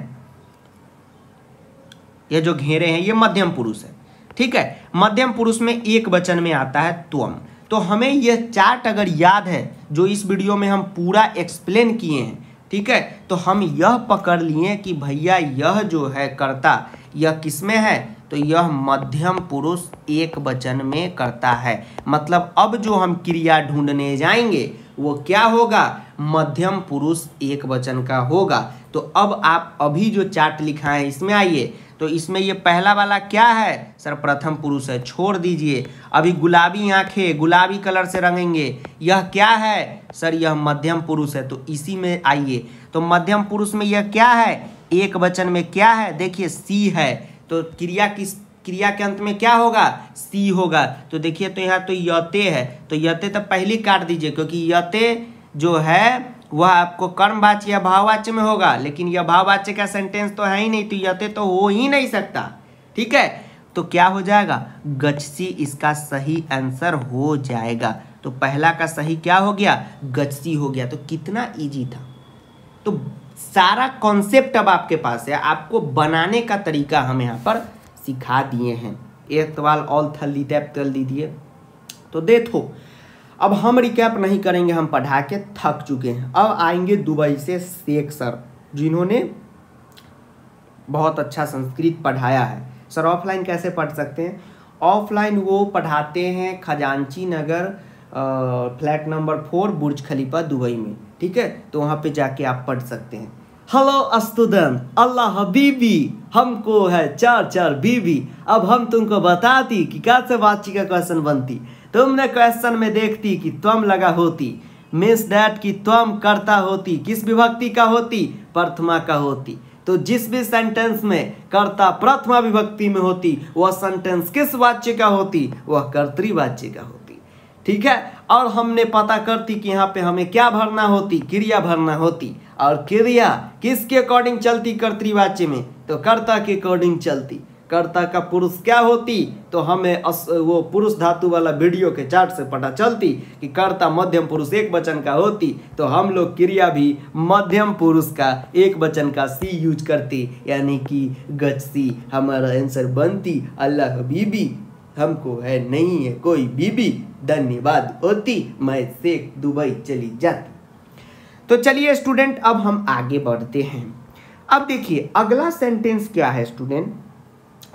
ये जो घेरे हैं ये मध्यम पुरुष है ठीक है मध्यम पुरुष में एक वचन में आता है त्वम तो हमें यह चार्ट अगर याद है जो इस वीडियो में हम पूरा एक्सप्लेन किए हैं ठीक है तो हम यह पकड़ लिए कि भैया यह जो है कर्ता यह किसमें है तो यह मध्यम पुरुष एक वचन में करता है मतलब अब जो हम क्रिया ढूंढने जाएंगे वो क्या होगा मध्यम पुरुष एक वचन का होगा तो अब आप अभी जो चार्ट लिखा है इसमें आइए तो इसमें ये पहला वाला क्या है सर प्रथम पुरुष है छोड़ दीजिए अभी गुलाबी आंखें गुलाबी कलर से रंगेंगे यह क्या है सर यह मध्यम पुरुष है तो इसी में आइए तो मध्यम पुरुष में यह क्या है एक वचन में क्या है देखिए सी है तो क्रिया किस क्रिया के अंत में क्या होगा सी होगा तो देखिए तो यहाँ तो यते है तो यते तो पहली काट दीजिए क्योंकि यते जो है वह आपको कर्मवाच्य या भाववाच्य में होगा लेकिन यह भाववाच्य का सेंटेंस तो है ही नहीं तो यते तो हो ही नहीं सकता ठीक है तो क्या हो जाएगा गचसी इसका सही आंसर हो जाएगा तो पहला का सही क्या हो गया गचसी हो गया तो कितना ईजी था तो सारा कॉन्सेप्ट अब आपके पास है आपको बनाने का तरीका हम यहाँ पर सिखा दिए हैं एतवाल ऑल थल दी तल दीजिए तो देखो अब हम रिकैप नहीं करेंगे हम पढ़ा के थक चुके हैं अब आएंगे दुबई से शेख सर जिन्होंने बहुत अच्छा संस्कृत पढ़ाया है सर ऑफलाइन कैसे पढ़ सकते हैं ऑफलाइन वो पढ़ाते हैं Khajanchi Nagar flat number four Burj Khalifa Dubai में ठीक है तो वहां पे जाके आप पढ़ सकते हैं हेलो स्टूडेंट अल्लाह हबीबी हमको है चार चार बीबी अब हम तुमको बताती कि कैसे बातचीत का क्वेश्चन बनती तुमने क्वेश्चन में देखती कि त्वम लगा होती मीन्स डैट की त्वम करता होती किस विभक्ति का होती प्रथमा का होती तो जिस भी सेंटेंस में कर्ता प्रथमा विभक्ति में होती वह सेंटेंस किस वाच्य का होती वह कर्तवाच्य का होती ठीक है और हमने पता करती कि यहाँ पे हमें क्या भरना होती क्रिया भरना होती और क्रिया किसके अकॉर्डिंग चलती कर्तवाच्य में तो कर्ता के अकॉर्डिंग चलती कर्ता का पुरुष क्या होती तो हमें अस, वो पुरुष धातु वाला वीडियो के चार्ट से पता चलती कि कर्ता मध्यम पुरुष एक वचन का होती तो हम लोग क्रिया भी मध्यम पुरुष का एक वचन का सी यूज करते यानी कि गचसी हमारा आंसर बनती अल्लाह बीबी हमको है नहीं है कोई बीबी धन्यवाद होती मैं शेख दुबई चली जाती तो चलिए स्टूडेंट अब हम आगे बढ़ते हैं अब देखिए अगला सेंटेंस क्या है स्टूडेंट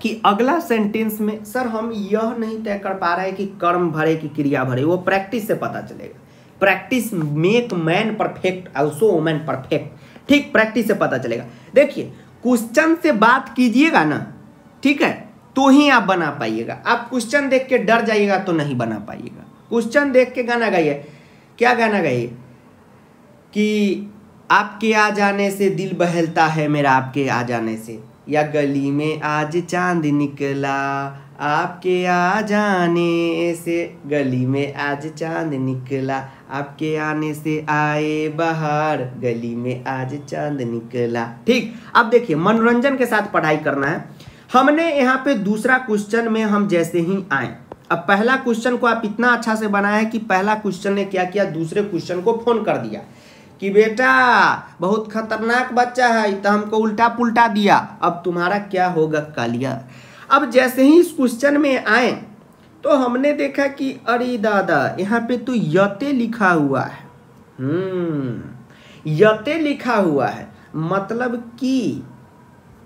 कि अगला सेंटेंस में सर हम यह नहीं तय कर पा रहे हैं कि कर्म भरे कि क्रिया भरे वो प्रैक्टिस से पता चलेगा practice make man perfect also woman perfect ठीक प्रैक्टिस से पता चलेगा देखिए क्वेश्चन से बात कीजिएगा ना ठीक है तो ही आप बना पाइएगा आप क्वेश्चन देख के डर जाइएगा तो नहीं बना पाइएगा क्वेश्चन देख के गाना गाइए क्या गाना गाइए कि आपके आ जाने से दिल बहलता है मेरा आपके आ जाने से या गली में आज चांद निकला आपके आ जाने से गली में आज चांद निकला आपके आने से आए बाहर गली में आज चांद निकला ठीक अब देखिए मनोरंजन के साथ पढ़ाई करना है हमने यहाँ पे दूसरा क्वेश्चन में हम जैसे ही आए अब पहला क्वेश्चन को आप इतना अच्छा से बनाया कि पहला क्वेश्चन ने क्या किया दूसरे क्वेश्चन को फोन कर दिया कि बेटा बहुत खतरनाक बच्चा है तो हमको उल्टा पुल्टा दिया अब तुम्हारा क्या होगा कालिया अब जैसे ही इस क्वेश्चन में आए तो हमने देखा कि अरे दादा यहाँ पे तो यते लिखा हुआ है हम्म, यते लिखा हुआ है मतलब कि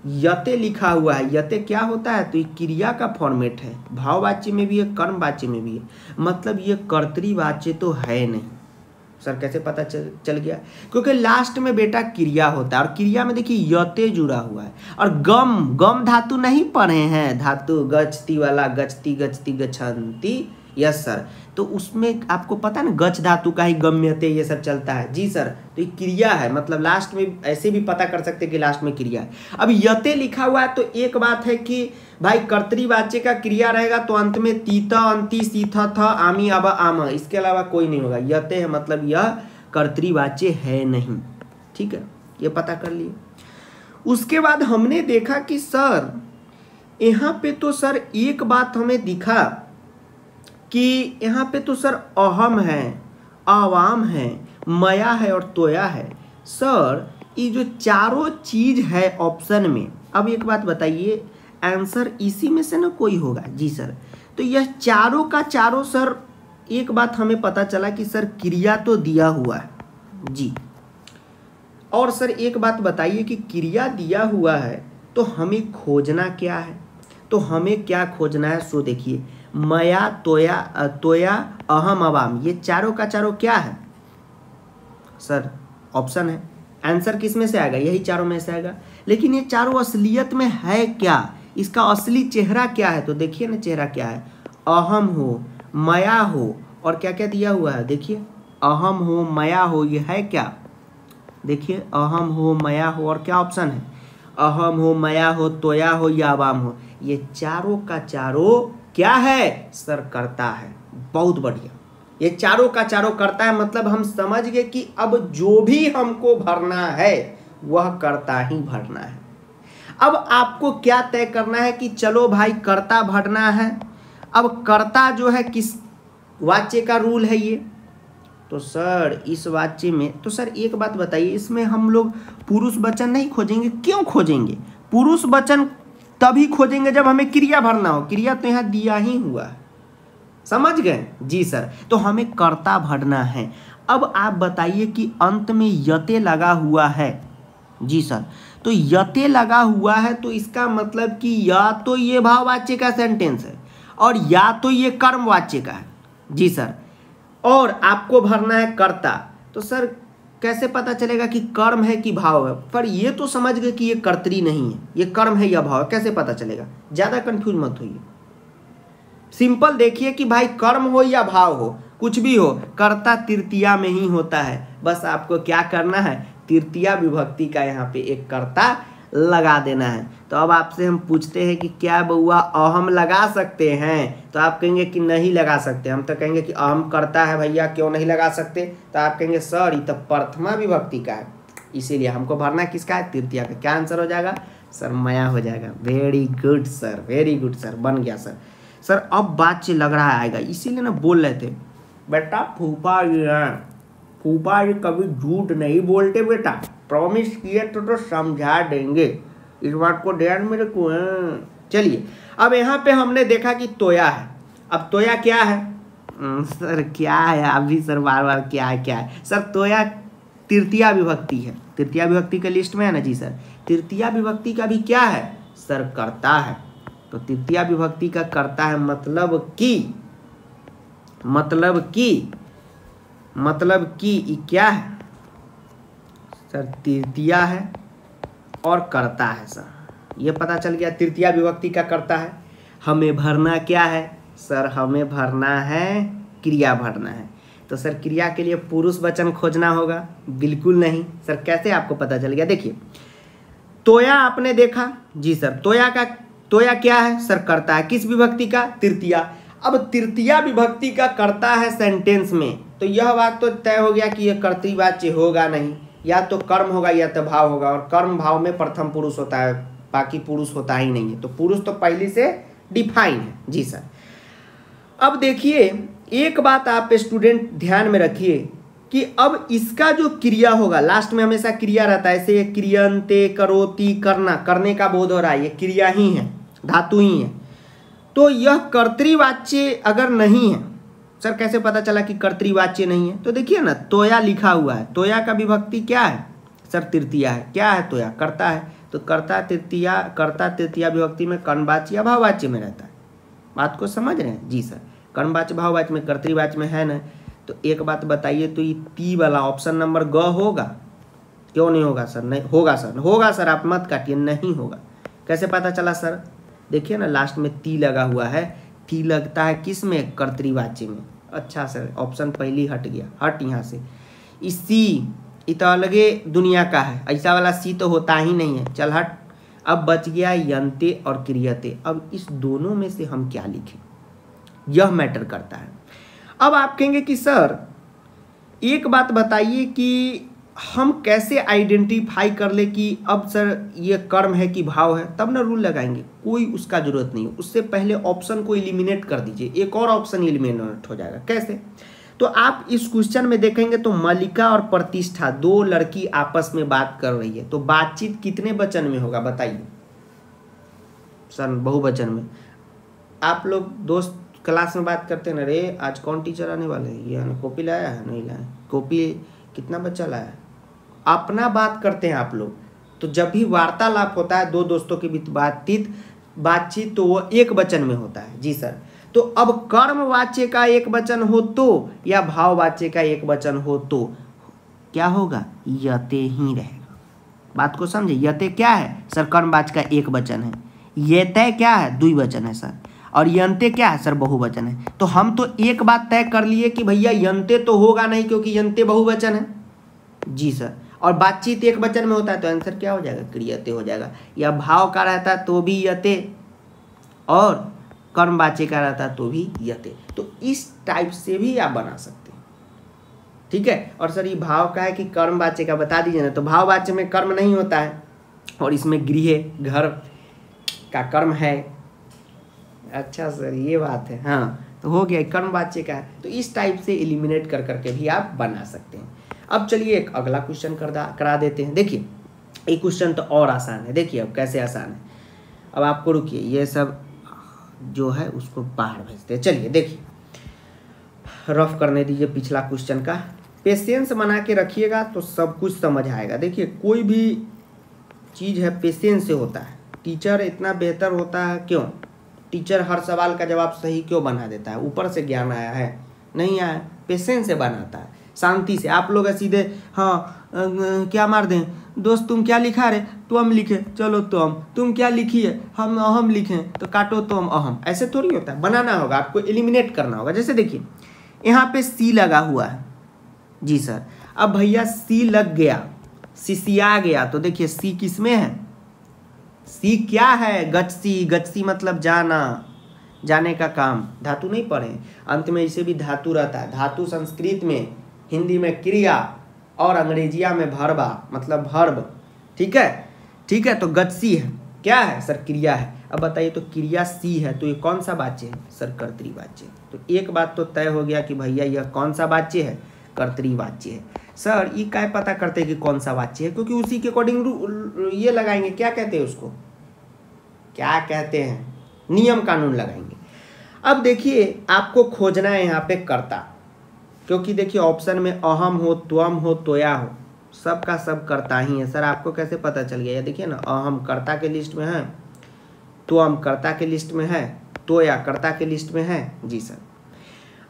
यते लिखा हुआ है यते क्या होता है तो ये क्रिया का फॉर्मेट है भाववाच्य में भी है कर्मवाच्य में भी है मतलब ये कर्तृवाच्य तो है नहीं सर कैसे पता चल चल गया क्योंकि लास्ट में बेटा क्रिया होता है और क्रिया में देखिए यते जुड़ा हुआ है और गम गम धातु नहीं पढ़े हैं धातु गचती वाला गचती गचती गछंती यस सर तो उसमें आपको पता ना गच धातु का ही गम्यते ये सब चलता है जी सर तो ये क्रिया है मतलब लास्ट में ऐसे भी पता कर सकते कि लास्ट में क्रिया है अब यते लिखा हुआ है तो एक बात है कि भाई कर्तवाच्य का क्रिया रहेगा तो अंत में तीत अंति सीथ थ आमी अब आम इसके अलावा कोई नहीं होगा यते है मतलब यह कर्तवाच्य है नहीं ठीक है ये पता कर लिए उसके बाद हमने देखा कि सर यहाँ पे तो सर एक बात हमें दिखा कि यहाँ पे तो सर अहम है आवाम है मया है और तोया है सर ये जो चारों चीज़ है ऑप्शन में अब एक बात बताइए आंसर इसी में से ना कोई होगा जी सर तो यह चारों का चारों सर एक बात हमें पता चला कि सर क्रिया तो दिया हुआ है जी और सर एक बात बताइए कि क्रिया दिया हुआ है तो हमें खोजना क्या है तो हमें क्या खोजना है सो देखिए मया तोया तोया अहम अवाम ये चारों का चारों क्या है सर ऑप्शन है आंसर किस में से आएगा यही चारों में से आएगा लेकिन ये चारों असलियत में है क्या इसका असली चेहरा क्या है तो देखिए ना चेहरा क्या है अहम हो मया हो और क्या क्या दिया हुआ है देखिए अहम हो मया हो ये है क्या देखिए अहम हो मया हो और क्या ऑप्शन है अहम हो मया हो तोया हो या अवाम हो ये चारों का चारों क्या है सर करता है बहुत बढ़िया ये चारों का चारों करता है मतलब हम समझ गए कि अब जो भी हमको भरना है वह करता ही भरना है अब आपको क्या तय करना है कि चलो भाई कर्ता भरना है अब करता जो है किस वाच्य का रूल है ये तो सर इस वाच्य में तो सर एक बात बताइए इसमें हम लोग पुरुष वचन नहीं खोजेंगे क्यों खोजेंगे पुरुष वचन तभी खोजेंगे जब हमें क्रिया भरना हो क्रिया तो यहाँ दिया ही हुआ समझ गए जी सर तो हमें कर्ता भरना है अब आप बताइए कि अंत में यते लगा हुआ है जी सर तो यते लगा हुआ है तो इसका मतलब कि या तो ये भाववाच्य का सेंटेंस है और या तो ये कर्मवाच्य का है जी सर और आपको भरना है कर्ता तो सर कैसे पता चलेगा कि कर्म है कि भाव है पर ये तो समझ गए कि ये कर्तरी नहीं है ये कर्म है या भाव है कैसे पता चलेगा ज़्यादा कंफ्यूज मत होइए सिंपल देखिए कि भाई कर्म हो या भाव हो कुछ भी हो कर्ता तृतीया में ही होता है बस आपको क्या करना है तृतीया विभक्ति का यहाँ पे एक कर्ता लगा देना है तो अब आपसे हम पूछते हैं कि क्या बउआ अहम लगा सकते हैं तो आप कहेंगे कि नहीं लगा सकते हम तो कहेंगे कि अहम करता है भैया क्यों नहीं लगा सकते तो आप कहेंगे सर ये तो प्रथमा विभक्ति का है इसीलिए हमको भरना किसका है तृतीया का क्या आंसर हो जाएगा सर मया हो जाएगा very good sir very good sir बन गया सर सर अब बातचीत लग रहा आएगा इसीलिए ना बोल रहे थे बेटा फूफा जी हैं फूफा जी कभी झूठ नहीं बोलते बेटा प्रॉमिस किया तो तो समझा देंगे इस बात को ध्यान में रखो हाँ। चलिए अब यहाँ पे हमने देखा कि तोया है अब तोया क्या है हाँ, सर क्या है अभी सर बार बार क्या है क्या है सर तोया तृतीय विभक्ति है तृतीय विभक्ति के लिस्ट में है ना जी सर तृतीया विभक्ति का भी क्या है सर करता है तो तृतीय विभक्ति का करता है मतलब कि मतलब कि मतलब कि क्या है सर तृतीया है और करता है सर ये पता चल गया तृतीया विभक्ति का करता है हमें भरना क्या है सर हमें भरना है क्रिया भरना है तो सर क्रिया के लिए पुरुष वचन खोजना होगा बिल्कुल नहीं सर कैसे आपको पता चल गया देखिए तोया आपने देखा जी सर तोया का तोया क्या है सर करता है किस विभक्ति का तृतीया अब तृतीया विभक्ति का करता है सेंटेंस में तो यह बात तो तय हो गया कि यह कर्तृवाच्य होगा नहीं या तो कर्म होगा या तो भाव होगा और कर्म भाव में प्रथम पुरुष होता है बाकी पुरुष होता ही नहीं है तो पुरुष तो पहले से डिफाइन है जी सर अब देखिए एक बात आप स्टूडेंट ध्यान में रखिए कि अब इसका जो क्रिया होगा लास्ट में हमेशा क्रिया रहता है ऐसे क्रियंते करोति करना करने का बोध हो रहा है ये क्रिया ही है धातु ही है तो यह कर्तवाच्य अगर नहीं है सर कैसे पता चला कि कर्तवाच्य नहीं है तो देखिए ना तोया लिखा हुआ है तोया का विभक्ति क्या है सर तृतीया है क्या है तोया कर्ता है तो कर्ता तृतीया कर्ता तृतीया विभक्ति में कर्णवाच्य या भाववाच्य में रहता है बात को समझ रहे हैं जी सर कर्णवाच्य भाववाच्य में कर्तवाच्य में है ना तो एक बात बताइए तो ये ती वाला ऑप्शन नंबर ग होगा क्यों नहीं होगा सर नहीं होगा सर होगा सर आप मत काटिए नहीं होगा कैसे पता चला सर देखिए ना लास्ट में ती लगा हुआ है ती लगता है किस में कर्तवाच्य में अच्छा सर ऑप्शन पहली हट गया हट यहाँ से इसी इत अलगे दुनिया का है ऐसा वाला सी तो होता ही नहीं है चल हट अब बच गया यंते और क्रियते अब इस दोनों में से हम क्या लिखें यह मैटर करता है अब आप कहेंगे कि सर एक बात बताइए कि हम कैसे आइडेंटिफाई कर ले कि अब सर ये कर्म है कि भाव है तब ना रूल लगाएंगे कोई उसका ज़रूरत नहीं है उससे पहले ऑप्शन को इलिमिनेट कर दीजिए एक और ऑप्शन इलिमिनेट हो जाएगा कैसे तो आप इस क्वेश्चन में देखेंगे तो मलिका और प्रतिष्ठा दो लड़की आपस में बात कर रही है तो बातचीत कितने वचन में होगा बताइए सर बहुवचन में आप लोग दोस्त क्लास में बात करते हैं ना रे आज कौन टीचर आने वाले हैं ये कॉपी लाया है नहीं लाया कॉपी कितना बच्चा लाया है अपना बात करते हैं आप लोग तो जब भी वार्तालाप होता है दो दोस्तों के बीच बातचीत बातचीत तो वह एक वचन में होता है जी सर तो अब कर्म वाच्य का एक वचन हो तो या भाव वाच्य का एक वचन हो तो क्या होगा यते ही रहेगा बात को समझे यते क्या है सर कर्मवाच्य का एक वचन है ये तय क्या है वचन है सर और यंते क्या है सर बहुवचन है तो हम तो एक बात तय कर लिए कि भैया यंते तो होगा नहीं क्योंकि यंते बहुवचन है जी सर और बातचीत एक वचन में होता है तो आंसर क्या हो जाएगा क्रियते हो जाएगा या भाव का रहता तो भी यते और कर्म बाचे का रहता तो भी यते तो इस टाइप से भी आप बना सकते हैं ठीक है और सर ये भाव का है कि कर्म बाचे का बता दीजिए ना तो भाव बाचे में कर्म नहीं होता है और इसमें गृह घर का कर्म है अच्छा सर ये बात है हाँ तो हो गया कर्म बाचे का है तो इस टाइप से एलिमिनेट कर करके भी आप बना सकते हैं अब चलिए एक अगला क्वेश्चन करा देते हैं देखिए एक क्वेश्चन तो और आसान है देखिए अब कैसे आसान है अब आपको रुकिए ये सब जो है उसको बाहर भेजते हैं चलिए देखिए रफ करने दीजिए पिछला क्वेश्चन का पेशेंस बना के रखिएगा तो सब कुछ समझ आएगा देखिए कोई भी चीज़ है पेशेंस से होता है टीचर इतना बेहतर होता है क्यों टीचर हर सवाल का जवाब सही क्यों बना देता है ऊपर से ज्ञान आया है नहीं आया पेशेंस से बनाता है शांति से आप लोग सीधे हाँ क्या मार दें दोस्त तुम क्या लिखा रहे तो हम लिखे चलो तो हम तुम क्या लिखिए हम अहम लिखें तो काटो तो हम अहम ऐसे थोड़ी होता है बनाना होगा आपको एलिमिनेट करना होगा जैसे देखिए यहाँ पे सी लगा हुआ है जी सर अब भैया सी लग गया सी आ गया तो देखिए सी किस में है सी क्या है गच सी मतलब जाना जाने का काम धातु नहीं पढ़े अंत में इसे भी धातु रहता है धातु संस्कृत में हिंदी में क्रिया और अंग्रेजिया में भरबा मतलब भर्ब ठीक है ठीक है तो गत्सी है क्या है सर क्रिया है अब बताइए तो क्रिया सी है तो ये कौन सा वाच्य है सर कर्तरीवाच्य तो एक बात तो तय हो गया कि भैया यह कौन सा वाच्य है वाच्य है सर ये क्या पता करते कि कौन सा वाच्य है क्योंकि उसी के अकॉर्डिंग ये लगाएंगे क्या कहते हैं उसको क्या कहते हैं नियम कानून लगाएंगे अब देखिए आपको खोजना है यहाँ पे कर्ता क्योंकि देखिए ऑप्शन में अहम हो त्वम हो तोया हो सब का सब करता ही है सर आपको कैसे पता चल गया देखिए ना अहम कर्ता के लिस्ट में है त्वम कर्ता के लिस्ट में है तोया कर्ता के लिस्ट में है जी सर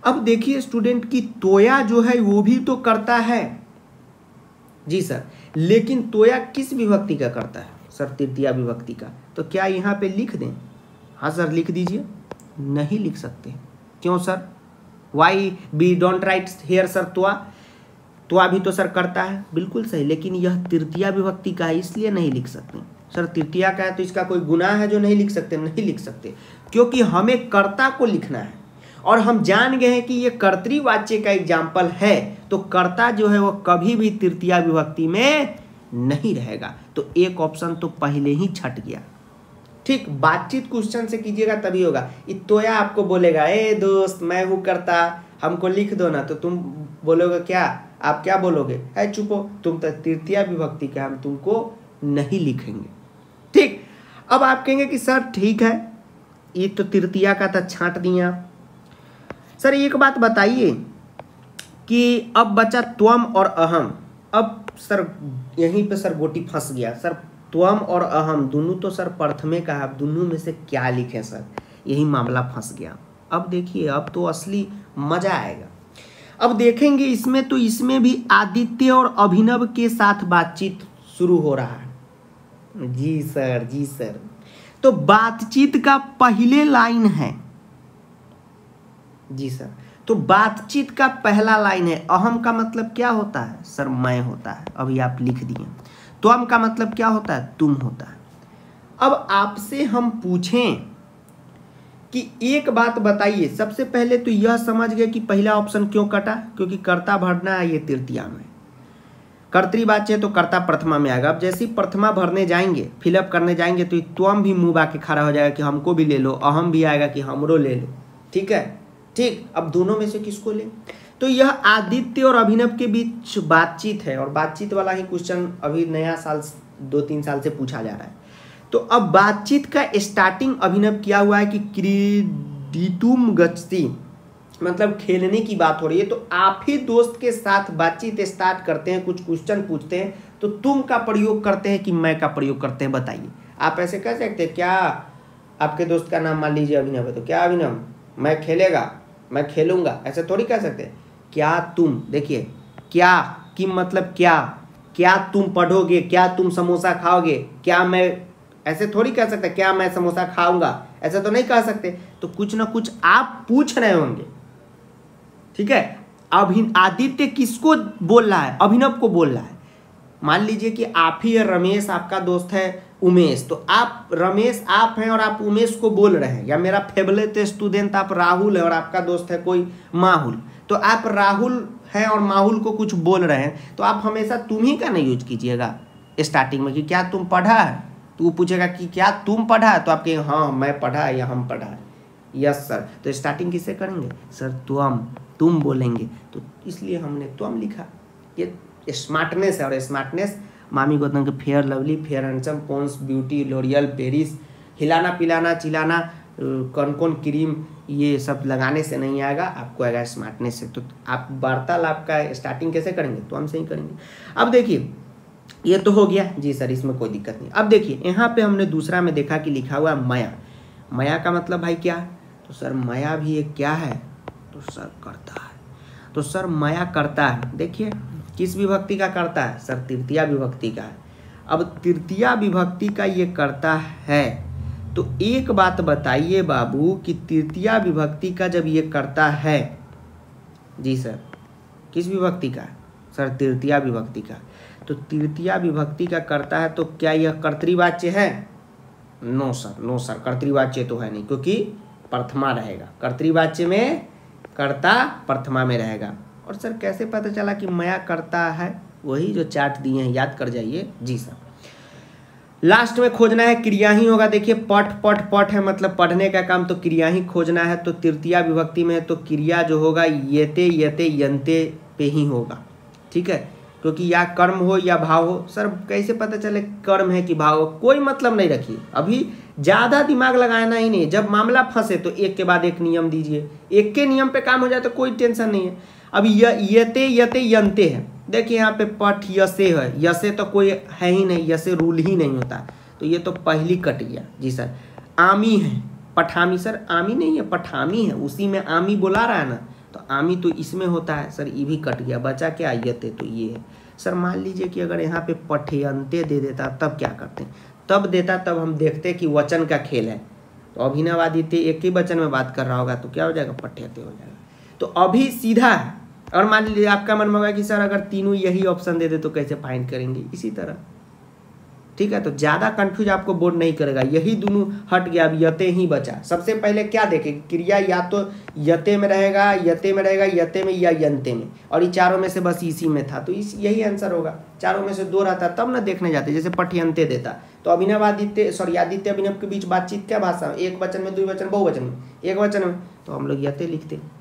अब देखिए स्टूडेंट की तोया जो है वो भी तो करता है जी सर लेकिन तोया किस विभक्ति का करता है सर तृतीय विभक्ति का तो क्या यहाँ पे लिख दें हाँ सर लिख दीजिए नहीं लिख सकते क्यों sir why we don't write here sir तुआ त्वा भी तो सर करता है बिल्कुल सही लेकिन यह तृतीया विभक्ति का है इसलिए नहीं लिख सकते सर तृतीया का है तो इसका कोई गुना है जो नहीं लिख सकते नहीं लिख सकते क्योंकि हमें कर्ता को लिखना है और हम जान गए हैं कि ये कर्तृवाच्य का एग्जाम्पल है तो कर्ता जो है वह कभी भी तृतीया विभक्ति में नहीं रहेगा तो एक ऑप्शन तो पहले ही छट गया ठीक बातचीत क्वेश्चन से कीजिएगा तभी होगा इतोया आपको बोलेगा ए दोस्त मैं वो करता हमको लिख दो ना तो तुम बोलोगे क्या आप क्या बोलोगे है चुपो तुम तो तृतीय विभक्ति के हम तुमको नहीं लिखेंगे ठीक अब आप कहेंगे कि सर ठीक है ये तो तृतीया का था छांट दिया सर एक बात बताइए कि अब बचा त्वम और अहम अब सर यहीं पे सर गोटी फंस गया सर त्वम और अहम दोनों तो सर प्रथमे का है अब दोनों में से क्या लिखे सर यही मामला फंस गया अब देखिए अब तो असली मजा आएगा अब देखेंगे इसमें तो इसमें भी आदित्य और अभिनव के साथ बातचीत शुरू हो रहा है जी सर जी सर तो बातचीत का पहले लाइन है जी सर तो बातचीत का पहला लाइन है अहम का मतलब क्या होता है सर मैं होता है अभी आप लिख दिए त्वम तो का मतलब क्या होता है तुम होता है अब आपसे हम पूछें कि एक बात बताइए सबसे पहले तो यह समझ गए कि पहला ऑप्शन क्यों कटा क्योंकि कर्ता भरना है ये तृतीया में कर्तृवाच्य तो कर्ता प्रथमा में आएगा अब जैसे ही प्रथमा भरने जाएंगे फिलअप करने जाएंगे तो त्वम भी मुंह आके खड़ा हो जाएगा कि हमको भी ले लो अहम भी आएगा कि हमरो ले लो ठीक है ठीक अब दोनों में से किसको ले तो यह आदित्य और अभिनव के बीच बातचीत है और बातचीत वाला ही क्वेश्चन अभी नया साल दो तीन साल से पूछा जा रहा है तो अब बातचीत का स्टार्टिंग अभिनव किया हुआ है कि क्रीडितुम गचती मतलब खेलने की बात हो रही है तो आप ही दोस्त के साथ बातचीत स्टार्ट करते हैं कुछ क्वेश्चन पूछते हैं तो तुम का प्रयोग करते हैं कि मैं का प्रयोग करते हैं बताइए आप ऐसे कह सकते हैं क्या आपके दोस्त का नाम मान लीजिए अभिनव है तो क्या अभिनव मैं खेलेगा मैं खेलूंगा ऐसे थोड़ी कह सकते हैं क्या तुम देखिए क्या कि मतलब क्या क्या तुम पढ़ोगे क्या तुम समोसा खाओगे क्या मैं ऐसे थोड़ी कह सकते क्या मैं समोसा खाऊंगा ऐसा तो नहीं कह सकते तो कुछ ना कुछ आप पूछ रहे होंगे ठीक है अभिन आदित्य किसको बोल रहा है अभिनव को बोल रहा है मान लीजिए कि आप ही है रमेश आपका दोस्त है उमेश तो आप रमेश आप हैं और आप उमेश को बोल रहे हैं या मेरा फेवरेट स्टूडेंट आप राहुल है और आपका दोस्त है कोई माहुल तो आप राहुल हैं और माहुल को कुछ बोल रहे हैं तो आप हमेशा तुम ही का नहीं यूज कीजिएगा स्टार्टिंग में कि क्या तुम पढ़ा है तो वो पूछेगा कि क्या तुम पढ़ा तो आप कहेंगे हाँ मैं पढ़ा या हम पढ़ा यस सर तो स्टार्टिंग किसे करेंगे सर तुम तुम बोलेंगे तो इसलिए हमने तुम लिखा ये स्मार्टनेस है और स्मार्टनेस मामी गौतम के fair lovely fair handsome Pond's beauty L'Oreal Paris हिलाना पिलाना चिलाना कौन कौन क्रीम ये सब लगाने से नहीं आएगा आपको आएगा स्मार्टनेस से तो आप वार्तालाप का स्टार्टिंग कैसे करेंगे तो हम सही करेंगे अब देखिए ये तो हो गया जी सर इसमें कोई दिक्कत नहीं अब देखिए यहाँ पे हमने दूसरा में देखा कि लिखा हुआ माया माया का मतलब भाई क्या तो सर माया भी एक क्या है तो सर करता है तो सर माया करता है देखिए किस विभक्ति का करता है सर तृतीया विभक्ति का है अब तृतीया विभक्ति का ये करता है तो एक बात बताइए बाबू कि तृतीया विभक्ति का जब ये करता है जी सर किस विभक्ति का सर तृतीया विभक्ति का तो तृतीया विभक्ति का करता है तो क्या यह कर्तृवाच्य है नो सर नो सर कर्तृवाच्य तो है नहीं क्योंकि प्रथमा रहेगा कर्तृवाच्य में कर्ता प्रथमा में रहेगा और सर कैसे पता चला कि मया करता है वही जो चार्ट दिए हैं याद कर जाइए जी सर लास्ट में खोजना है क्रिया ही होगा देखिए पट पट पट है मतलब पढ़ने का काम तो क्रिया ही खोजना है तो तृतीया विभक्ति में है तो क्रिया जो होगा यते यते यंते पे ही होगा ठीक है क्योंकि या कर्म हो या भाव हो सर कैसे पता चले कर्म है कि भाव हो कोई मतलब नहीं रखिए अभी ज़्यादा दिमाग लगाना ही नहीं जब मामला फंसे तो एक के बाद एक नियम दीजिए एक के नियम पे काम हो जाए तो कोई टेंशन नहीं है अब यते यते यंते है देखिए यहाँ पे पठ यसे है यसे तो कोई है ही नहीं यसे रूल ही नहीं होता तो ये तो पहली कट गया जी सर आमी है पठामी सर आमी नहीं है पठामी है उसी में आमी बोला रहा है ना तो आमी तो इसमें होता है सर ये भी कट गया बचा क्या आयते तो ये है सर मान लीजिए कि अगर यहाँ पे पठयंते दे देता तब क्या करते तब देता तब हम देखते कि वचन का खेल है तो अभिनवादित्य एक ही वचन में बात कर रहा होगा तो क्या हो जाएगा पठ्यते हो जाएगा तो अभी सीधा है और मान लीजिए आपका मन होगा कि सर अगर तीनों यही ऑप्शन दे दे तो कैसे फाइंड करेंगे इसी तरह ठीक है तो ज़्यादा कंफ्यूज आपको बोर्ड नहीं करेगा यही दोनों हट गया अब यते ही बचा सबसे पहले क्या देखें क्रिया या तो यते में रहेगा यते में रहेगा यते में या यंते में और ये चारों में से बस इसी में था तो इस यही आंसर होगा चारों में से दो रहता तब ना देखने जाते जैसे पठयंते देता तो अभिनव आदित्य सॉरी आदित्य अभिनव के बीच बातचीत क्या भाषा में एक वचन में दुई वचन बहुवचन में एक वचन में तो हम लोग यते लिखते हैं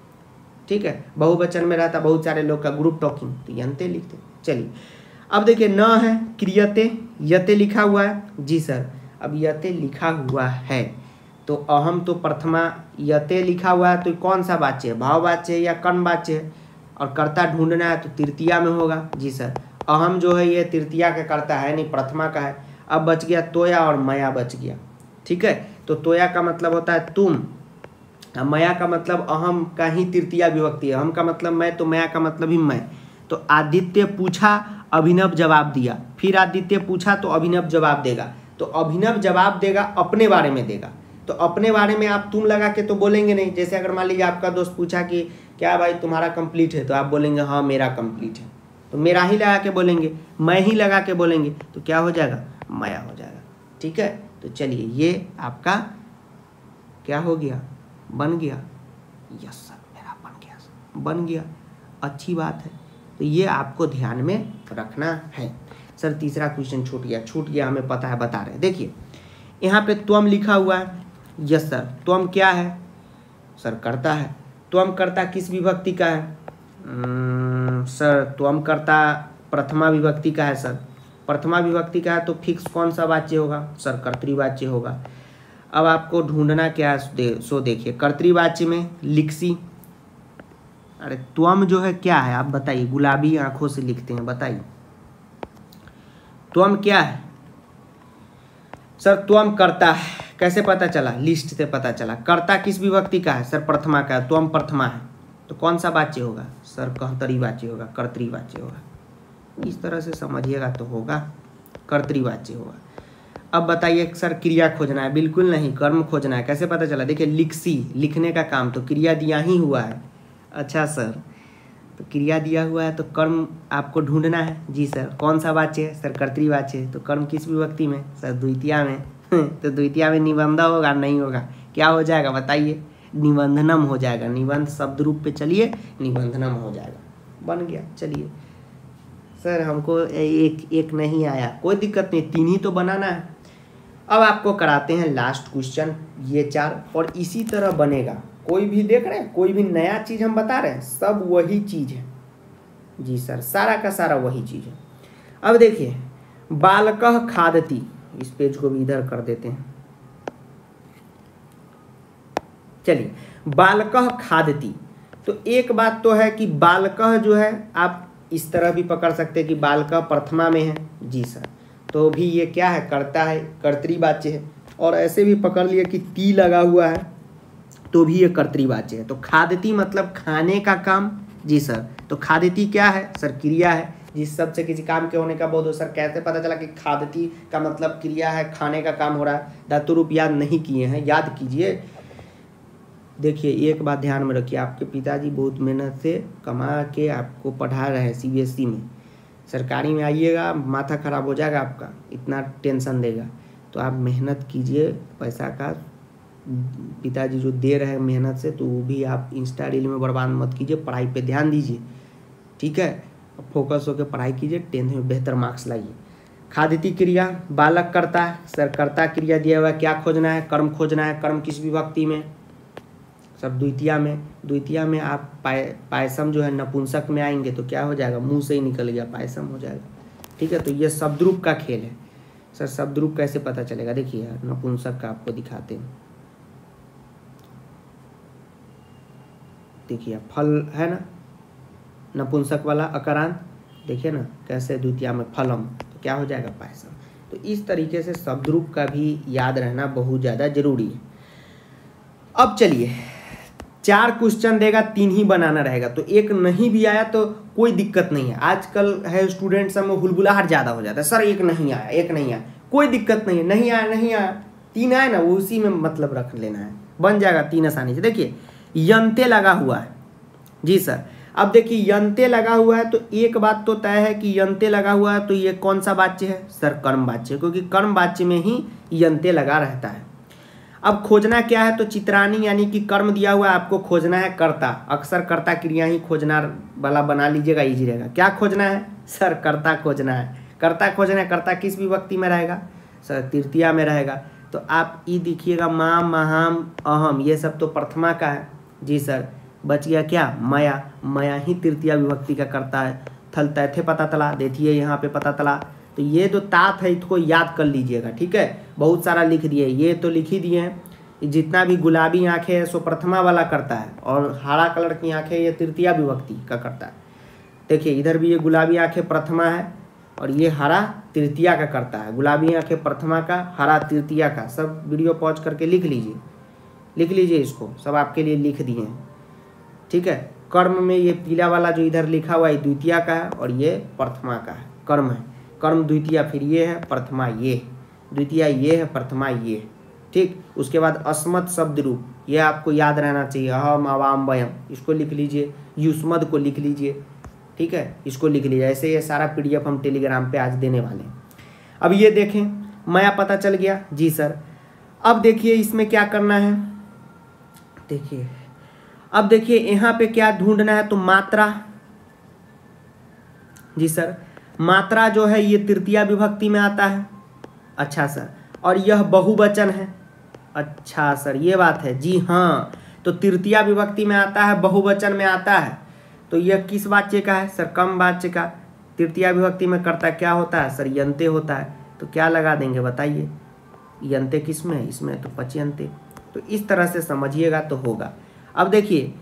ठीक है बहुवचन में रहता बहुत सारे लोग का ग्रुप टॉकिंग तो यंते लिखते चलिए अब देखिए न है क्रियते यते लिखा हुआ है जी सर अब यते लिखा हुआ है तो अहम तो प्रथमा यते लिखा हुआ है तो कौन सा वाच्य है भाव वाच्य है या कर्ण वाच्य है और कर्ता ढूंढना है तो तृतीया में होगा जी सर अहम जो है ये तृतीया का कर्ता है नहीं प्रथमा का है अब बच गया तोया और मया बच गया ठीक है तो तोया का मतलब होता है तुम मया का मतलब अहम का ही तृतीय विभक्ति है अहम का मतलब मैं तो मया का मतलब ही मैं तो आदित्य पूछा अभिनव जवाब दिया फिर आदित्य पूछा तो अभिनव जवाब देगा तो अभिनव जवाब देगा अपने बारे में देगा तो अपने बारे में आप तुम लगा के तो बोलेंगे नहीं जैसे अगर मान लीजिए आपका दोस्त पूछा कि क्या भाई तुम्हारा कंप्लीट है तो आप बोलेंगे हाँ मेरा कंप्लीट है तो मेरा ही लगा के बोलेंगे मैं ही लगा के बोलेंगे तो क्या हो जाएगा माया हो जाएगा ठीक है तो चलिए ये आपका क्या हो गया बन गया यस सर मेरा बन गया सर बन गया अच्छी बात है तो ये आपको ध्यान में रखना है सर तीसरा क्वेश्चन छूट गया छूट गया हमें पता है बता रहे देखिए यहाँ पे त्वम लिखा हुआ है यस सर त्वम क्या है सर करता है त्वम करता किस विभक्ति का है सर त्वम करता प्रथमा विभक्ति का है सर प्रथमा विभक्ति का है तो फिक्स कौन सा वाच्य होगा सर कर्तृवाच्य होगा अब आपको ढूंढना क्या दे, सो देखिए कर्तवाच्य में लिखसी अरे त्वम जो है क्या है आप बताइए गुलाबी आंखों से लिखते हैं बताइए त्वम क्या है सर त्वम कर्ता है कैसे पता चला लिस्ट से पता चला कर्ता किस विभक्ति का है सर प्रथमा का है त्वम प्रथमा है तो कौन सा वाच्य होगा सर वाच्य होगा कर्तवाच्य होगा इस तरह से समझिएगा तो होगा कर्तवाच्य होगा अब बताइए सर क्रिया खोजना है बिल्कुल नहीं कर्म खोजना है कैसे पता चला देखिए लिखसी लिखने का काम तो क्रिया दिया ही हुआ है अच्छा सर तो क्रिया दिया हुआ है तो कर्म आपको ढूंढना है जी सर कौन सा वाच्य है सर कर्तृवाच्य है तो कर्म किस विभक्ति में सर द्वितीया में [laughs] तो द्वितीया में निबंधा होगा नहीं होगा क्या हो जाएगा बताइए निबंधनम हो जाएगा निबंध शब्द रूप पे चलिए निबंधनम हो जाएगा बन गया चलिए सर हमको एक एक नहीं आया कोई दिक्कत नहीं तीन ही तो बनाना है अब आपको कराते हैं लास्ट क्वेश्चन ये चार और इसी तरह बनेगा कोई भी देख रहे हैं कोई भी नया चीज़ हम बता रहे हैं सब वही चीज़ है जी सर सारा का सारा वही चीज़ है अब देखिए बालकह खादती इस पेज को भी इधर कर देते हैं चलिए बालकह खादती तो एक बात तो है कि बालकह जो है आप इस तरह भी पकड़ सकते हैं कि बालकह प्रथमा में है जी सर तो भी ये क्या है करता है कर्तृवाच्य है और ऐसे भी पकड़ लिए कि ती लगा हुआ है तो भी ये कर्तृवाच्य है तो खादती मतलब खाने का काम जी सर तो खादती क्या है सर क्रिया है जिस सब से किसी काम के होने का बोध हो सर कैसे पता चला कि खादती का मतलब क्रिया है खाने का काम हो रहा है धातु रूप याद नहीं किए हैं याद कीजिए देखिए एक बात ध्यान में रखिए आपके पिताजी बहुत मेहनत से कमा के आपको पढ़ा रहे हैं सी e में सरकारी में आइएगा माथा खराब हो जाएगा आपका इतना टेंशन देगा तो आप मेहनत कीजिए पैसा का पिताजी जो दे रहे हैं मेहनत से तो वो भी आप इंस्टा रील में बर्बाद मत कीजिए पढ़ाई पे ध्यान दीजिए ठीक है फोकस होकर पढ़ाई कीजिए टेंथ में बेहतर मार्क्स लाइए खादिति क्रिया बालक करता है सर कर्ता क्रिया दिया हुआ है क्या खोजना है कर्म खोजना है कर्म किस विभक्ति में सब द्वितीया में द्वितीया में आप पाय पायसम जो है नपुंसक में आएंगे तो क्या हो जाएगा मुंह से ही निकल गया पायसम हो जाएगा ठीक है तो ये शब्दरूप का खेल है सर शब्दरूप कैसे पता चलेगा देखिए नपुंसक का आपको दिखाते हैं देखिए फल है ना नपुंसक वाला अकारांत देखिए ना कैसे द्वितीया में फलम तो क्या हो जाएगा पायसम तो इस तरीके से शब्द रूप का भी याद रहना बहुत ज़्यादा जरूरी है अब चलिए चार क्वेश्चन देगा तीन ही बनाना रहेगा तो एक नहीं भी आया तो कोई दिक्कत नहीं है आजकल है स्टूडेंट सब में हुलबुलाहट ज़्यादा हो जाता है सर एक नहीं आया एक नहीं आया कोई दिक्कत नहीं है नहीं आया नहीं आया तीन आए ना वो उसी में मतलब रख लेना है बन जाएगा तीन आसानी से देखिए यंते लगा हुआ है जी सर अब देखिए यंते लगा हुआ है तो एक बात तो तय है कि यंते लगा हुआ है तो ये कौन सा वाच्य है सर कर्म बाच्य क्योंकि कर्म वाच्य में ही यंते लगा रहता है अब खोजना क्या है तो चित्रानी यानी कि कर्म दिया हुआ आपको खोजना है कर्ता अक्सर कर्ता क्रिया ही खोजना वाला बना लीजिएगा इजी रहेगा क्या खोजना है सर कर्ता खोजना है कर्ता खोजना है कर्ता किस विभक्ति में रहेगा सर तृतीया में रहेगा तो आप ये देखिएगा माँ महाम अहम ये सब तो प्रथमा का है जी सर बच गया क्या माया माया ही तृतीया विभक्ति का करता है थल तैथे पता तला देखिए यहाँ पे पता तला तो ये जो तात है इसको याद कर लीजिएगा ठीक है बहुत सारा लिख दिए ये तो लिख ही दिए हैं जितना भी गुलाबी आँखें है सो प्रथमा वाला करता है और हरा कलर की आँखें ये तृतीया विभक्ति का करता है देखिए इधर भी ये गुलाबी आँखें प्रथमा है और ये हरा तृतीया का करता है गुलाबी आँखें प्रथमा का हरा तृतीया का सब वीडियो पॉज करके लिख लीजिए लिख लीजिए इसको सब आपके लिए लिख दिए हैं ठीक है कर्म में ये पीला वाला जो इधर लिखा हुआ है द्वितीय का है और ये प्रथमा का है कर्म है कर्म द्वितीय फिर ये है प्रथमा ये द्वितीय ये है प्रथमा ये ठीक उसके बाद अस्मत शब्द रूप यह आपको याद रहना चाहिए हम अवाम वयम इसको लिख लीजिए युष्मद को लिख लीजिए ठीक है इसको लिख लीजिए ऐसे ये सारा पीडीएफ हम टेलीग्राम पे आज देने वाले हैं अब ये देखें माया पता चल गया जी सर अब देखिए इसमें क्या करना है देखिए अब देखिए यहाँ पे क्या ढूंढना है तो मात्रा जी सर मात्रा जो है ये तृतीय विभक्ति में आता है अच्छा सर और यह बहुवचन है अच्छा सर ये बात है जी हाँ तो तृतीय विभक्ति में आता है बहुवचन में आता है तो यह किस वाच्य का है सर कम वाच्य का तृतीय विभक्ति में करता क्या होता है सर यंते होता है तो क्या लगा देंगे बताइए यंते किस में है इसमें तो पचयंते तो इस तरह से समझिएगा तो होगा अब देखिए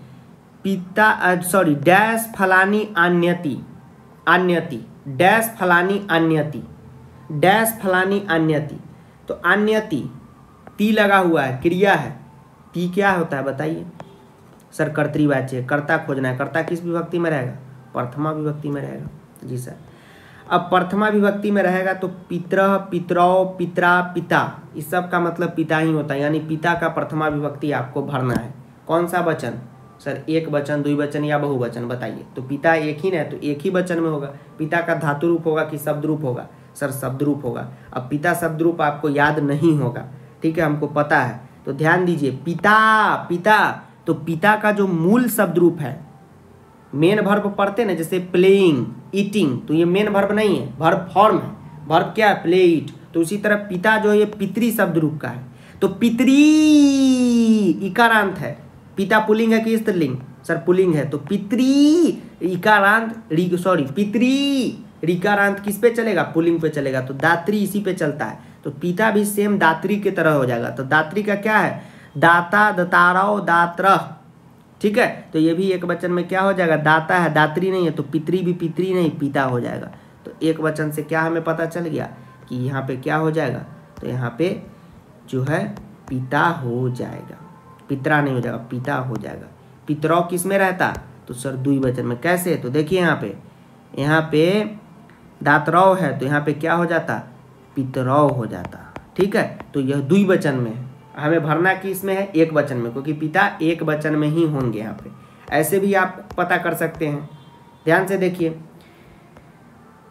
पिता सॉरी डैश फलानी अन्यति अन्यति डैश फलानी अन्यति डैश फलानी अन्यति तो अन्यति ती लगा हुआ है क्रिया है ती क्या होता है बताइए सर कर्तवाच्य कर्ता खोजना है कर्ता किस विभक्ति में रहेगा प्रथमा विभक्ति में रहेगा जी सर अब प्रथमा विभक्ति में रहेगा तो पित्र पितरौ पित्रा पिता इस सब का मतलब पिता ही होता है यानी पिता का प्रथमा विभक्ति आपको भरना है कौन सा वचन सर एक बचन वचन बचन या बहुवचन बताइए तो पिता एक ही ना तो एक ही वचन में होगा पिता का धातु रूप होगा कि शब्द रूप होगा सर शब्द रूप होगा अब पिता शब्द रूप आपको याद नहीं होगा ठीक है हमको पता है तो ध्यान दीजिए पिता पिता तो पिता का जो मूल शब्द रूप है मेन भर्व पढ़ते ना जैसे प्लेइंग ईटिंग तो ये मेन भर्व नहीं है भर्व फॉर्म है भर्व क्या है प्ले ईट तो उसी तरह पिता जो ये पितृ शब्द रूप का है तो पितरी इकारांत है पिता पुलिंग है कि स्त्रीलिंग सर पुलिंग है तो पितरी इकारांत सॉरी पितरी रिकारांत किस पे चलेगा पुलिंग पे चलेगा तो दात्री इसी पे चलता है तो पिता भी सेम दात्री की तरह हो जाएगा तो दात्री का क्या है दाता दताराओ दात्र ठीक है तो ये भी एक वचन में क्या हो जाएगा दाता है दात्री नहीं है तो पितरी भी पितरी नहीं पिता हो जाएगा तो एक वचन से क्या हमें पता चल गया कि यहाँ पे क्या हो जाएगा तो यहाँ पे जो है पिता हो जाएगा पितरा नहीं हो जाएगा पिता हो जाएगा पितरौ किस में रहता तो सर दुई वचन में कैसे तो देखिए यहाँ पे यहाँ पे दातरव है तो यहाँ पे क्या हो जाता पितरौ हो जाता ठीक है तो यह दुई वचन में है हमें भरना कि इसमें है एक वचन में क्योंकि पिता एक वचन में ही होंगे यहाँ पे ऐसे भी आप पता कर सकते हैं ध्यान से देखिए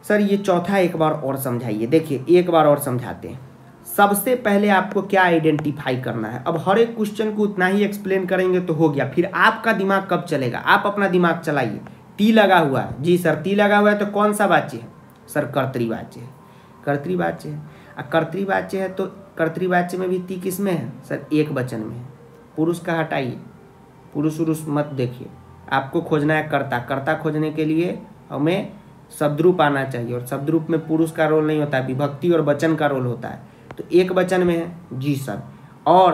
सर ये चौथा एक बार और समझाइए देखिए एक बार और समझाते हैं सबसे पहले आपको क्या आइडेंटिफाई करना है अब हर एक क्वेश्चन को उतना ही एक्सप्लेन करेंगे तो हो गया फिर आपका दिमाग कब चलेगा आप अपना दिमाग चलाइए टी लगा हुआ है जी सर टी लगा हुआ है तो कौन सा वाच्य है सर कर्तवाच्य है कर्तवाच्य है और कर्तवाच्य है तो कर्तवाच्य में भी ती किस में है सर एक वचन में है पुरुष का हटाइए पुरुष उरुष मत देखिए आपको खोजना है कर्ता कर्ता खोजने के लिए हमें शब्द रूप आना चाहिए और शब्द रूप में पुरुष का रोल नहीं होता है विभक्ति और वचन का रोल होता है तो एक वचन में है जी सर और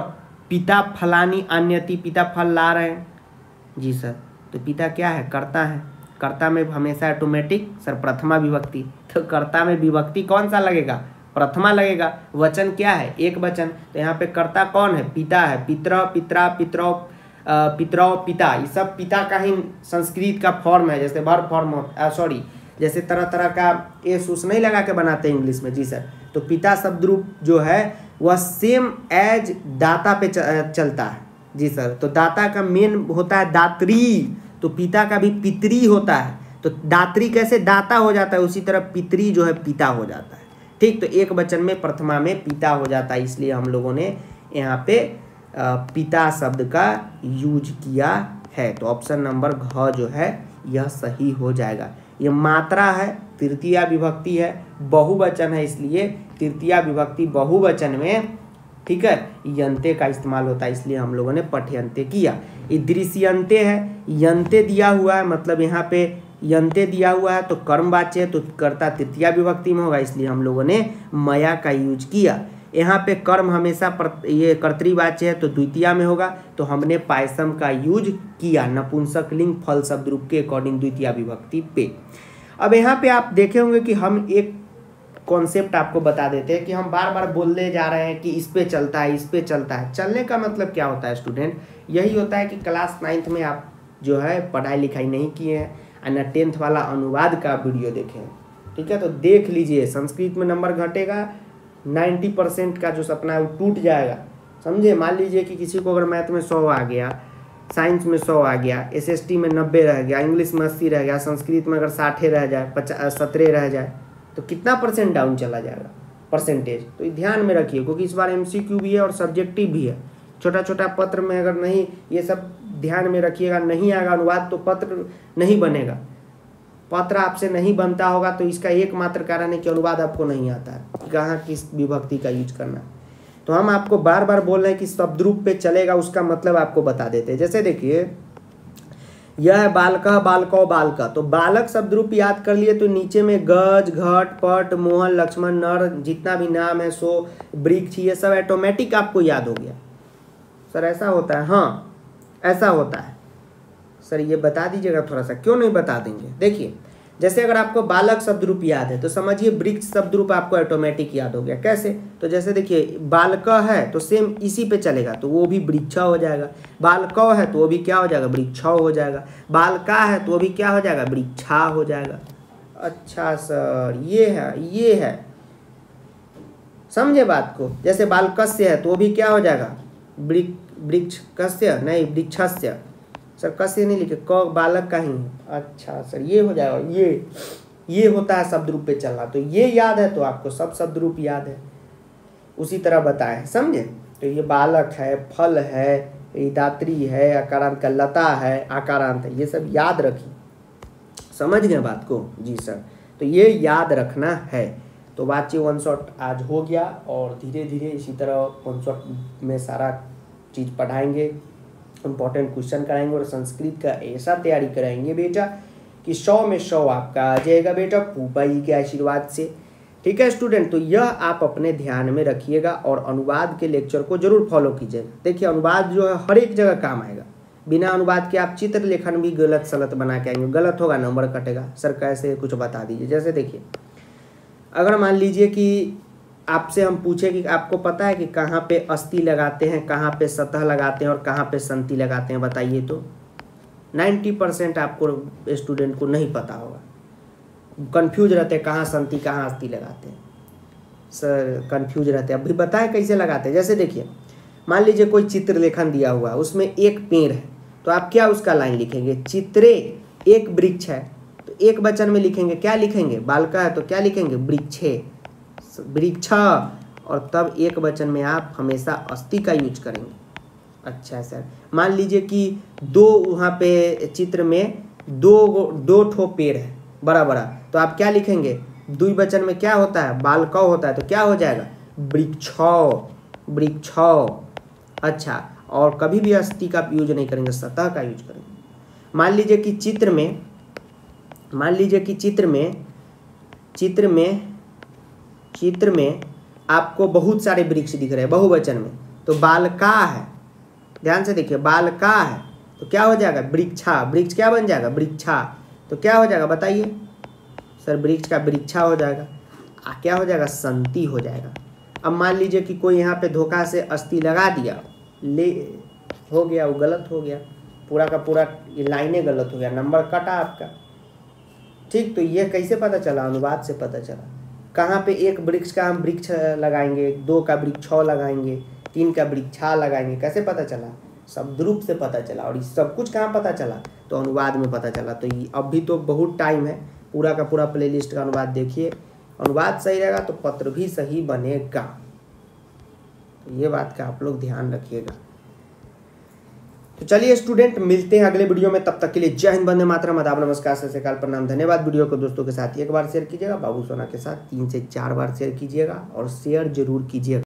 पिता फलानी अन्यति पिता फल ला रहे हैं जी सर तो पिता क्या है कर्ता है कर्ता में हमेशा ऑटोमेटिक सर प्रथमा विभक्ति तो कर्ता में विभक्ति कौन सा लगेगा प्रथमा लगेगा वचन क्या है एक वचन तो यहाँ पे कर्ता कौन है पिता है पितर पितरा पितरौ पितरौ पिता ये सब पिता का ही संस्कृत का फॉर्म है जैसे भर फॉर्म सॉरी जैसे तरह तरह का ए सूस नहीं लगा के बनाते इंग्लिश में जी सर तो पिता शब्द रूप जो है वह सेम एज दाता पे चलता है जी सर तो दाता का मेन होता है दात्री तो पिता का भी पितरी होता है तो दात्री कैसे दाता हो जाता है उसी तरह पितरी जो है पिता हो जाता है ठीक तो एक वचन में प्रथमा में पिता हो जाता है इसलिए हम लोगों ने यहाँ पे पिता शब्द का यूज किया है तो ऑप्शन नंबर घ जो है यह सही हो जाएगा यह मात्रा है तृतीया विभक्ति है बहुवचन है इसलिए तृतीया विभक्ति बहुवचन में ठीक है यंते का इस्तेमाल होता है इसलिए हम लोगों ने पठ्यंते किया इदृश्यंते है यंते दिया हुआ है मतलब यहाँ पे यंते दिया हुआ है तो कर्म वाच्य है तो कर्ता तृतीया विभक्ति में होगा इसलिए हम लोगों ने मया का यूज किया यहाँ पे कर्म हमेशा ये कर्तवाच्य है तो द्वितीय में होगा तो हमने पायसम का यूज किया नपुंसक लिंग फल शब्द रूप के अकॉर्डिंग द्वितीय विभक्ति पे अब यहाँ पे आप देखे होंगे कि हम एक कॉन्सेप्ट आपको बता देते हैं कि हम बार बार बोलने जा रहे हैं कि इस पर चलता है इस पर चलता है चलने का मतलब क्या होता है स्टूडेंट यही होता है कि क्लास नाइन्थ में आप जो है पढ़ाई लिखाई नहीं किए हैं ना टेंथ वाला अनुवाद का वीडियो देखें ठीक है तो देख लीजिए संस्कृत में नंबर घटेगा नाइन्टी परसेंट का जो सपना है वो टूट जाएगा समझे मान लीजिए कि किसी को अगर मैथ में सौ आ गया साइंस में सौ आ गया एसएसटी में नब्बे रह गया इंग्लिश में अस्सी रह गया संस्कृत में अगर साठे रह जाए पचास सत्रह रह जाए तो कितना परसेंट डाउन चला जाएगा परसेंटेज तो ध्यान में रखिए क्योंकि इस बार एमसीक्यू भी है और सब्जेक्टिव भी है छोटा छोटा पत्र में अगर नहीं ये सब ध्यान में रखिएगा नहीं आएगा अनुवाद तो पत्र नहीं बनेगा पत्र आपसे नहीं बनता होगा तो इसका एकमात्र कारण है कि अनुवाद आपको नहीं आता है कहाँ किस विभक्ति का यूज करना है तो हम आपको बार बार बोल रहे हैं कि शब्द रूप पे चलेगा उसका मतलब आपको बता देते हैं जैसे देखिए यह है बालका बालको बालका तो बालक शब्द रूप याद कर लिए तो नीचे में गज घट पट मोहन लक्ष्मण नर जितना भी नाम है सो वृक्ष ये सब ऑटोमेटिक आपको याद हो गया सर ऐसा होता है हाँ ऐसा होता है सर ये बता दीजिएगा थोड़ा सा क्यों नहीं बता देंगे देखिए जैसे अगर आपको बालक शब्द रूप याद है तो समझिए वृक्ष शब्द रूप आपको ऑटोमेटिक याद हो गया कैसे तो जैसे देखिए बालक है तो सेम इसी पे चलेगा तो वो भी वृक्ष हो जाएगा बालक है तो वो भी क्या हो जाएगा वृक्ष हो जाएगा बालका है तो वो भी क्या हो जाएगा वृक्षा हो जाएगा अच्छा सर ये है ये है समझे बात को जैसे बालकस्य है तो वो भी क्या हो जाएगा वृक्ष ब्रिक, कस्य नहीं वृक्षस्य सर क नहीं लिखे क बालक का ही अच्छा सर ये हो जाएगा ये ये होता है शब्द रूप पे चलना तो ये याद है तो आपको सब शब्द रूप याद है उसी तरह बताए समझे तो ये बालक है फल है दात्री है आकारांत का लता है आकारांत है ये सब याद रखिए समझ गए बात को जी सर तो ये याद रखना है तो बातचीत वन शॉट आज हो गया और धीरे धीरे इसी तरह वन शॉट में सारा चीज़ पढ़ाएंगे इंपॉर्टेंट क्वेश्चन कराएंगे और संस्कृत का ऐसा तैयारी कराएंगे बेटा कि सौ में सौ आपका आ जाएगा बेटा पूपा जी के आशीर्वाद से ठीक है स्टूडेंट तो यह आप अपने ध्यान में रखिएगा और अनुवाद के लेक्चर को जरूर फॉलो कीजिएगा देखिए अनुवाद जो है हर एक जगह काम आएगा बिना अनुवाद के आप चित्र लेखन भी गलत सलत बना के आएंगे गलत होगा नंबर कटेगा सर कैसे कुछ बता दीजिए जैसे देखिए अगर मान लीजिए कि आपसे हम पूछे कि आपको पता है कि कहाँ पे अस्थि लगाते हैं कहाँ पे सतह लगाते हैं और कहाँ पे संति लगाते हैं बताइए तो नाइन्टी परसेंट आपको स्टूडेंट को नहीं पता होगा कंफ्यूज रहते हैं कहाँ संति कहाँ अस्थि लगाते हैं सर कंफ्यूज रहते हैं अभी बताएं कैसे लगाते हैं जैसे देखिए मान लीजिए कोई चित्र लेखन दिया हुआ उसमें एक पेड़ है तो आप क्या उसका लाइन लिखेंगे चित्रे एक वृक्ष है तो एक वचन में लिखेंगे क्या लिखेंगे बालका है तो क्या लिखेंगे वृक्षे वृक्ष और तब एक वचन में आप हमेशा अस्थि का यूज करेंगे अच्छा सर मान लीजिए कि दो वहाँ पे चित्र में दो दो ठो पेड़ है बड़ा बड़ा तो आप क्या लिखेंगे दुई वचन में क्या होता है बालकव होता है तो क्या हो जाएगा वृक्ष वृक्ष अच्छा और कभी भी अस्थि का यूज नहीं करेंगे सतह का यूज करेंगे मान लीजिए कि चित्र में मान लीजिए कि चित्र में चित्र में चित्र में आपको बहुत सारे वृक्ष दिख रहे हैं बहुवचन में तो बालका है ध्यान से देखिए बालका है तो क्या हो जाएगा वृक्षा वृक्ष क्या बन जाएगा वृक्षा तो क्या हो जाएगा बताइए सर वृक्ष का वृक्षा हो जाएगा आ क्या हो जाएगा संति हो जाएगा अब मान लीजिए कि कोई यहाँ पे धोखा से अस्थि लगा दिया ले हो गया वो गलत हो गया पूरा का पूरा लाइने गलत हो गया नंबर कटा आपका ठीक तो ये कैसे पता चला अनुवाद से पता चला कहाँ पे एक वृक्ष का हम वृक्ष लगाएंगे दो का वृक्ष लगाएंगे तीन का वृक्ष छा लगाएंगे कैसे पता चला शब्द रूप से पता चला और ये सब कुछ कहाँ पता चला तो अनुवाद में पता चला तो ये अब भी तो बहुत टाइम है पूरा का पूरा प्ले का अनुवाद देखिए अनुवाद सही रहेगा तो पत्र भी सही बनेगा तो ये बात का आप लोग ध्यान रखिएगा तो चलिए स्टूडेंट मिलते हैं अगले वीडियो में तब तक के लिए जय हिंद बंदे मातरम आदाब नमस्कार सत श्रीकाल प्रणाम धन्यवाद वीडियो को दोस्तों के साथ एक बार शेयर कीजिएगा बाबू सोना के साथ तीन से चार बार शेयर कीजिएगा और शेयर जरूर कीजिएगा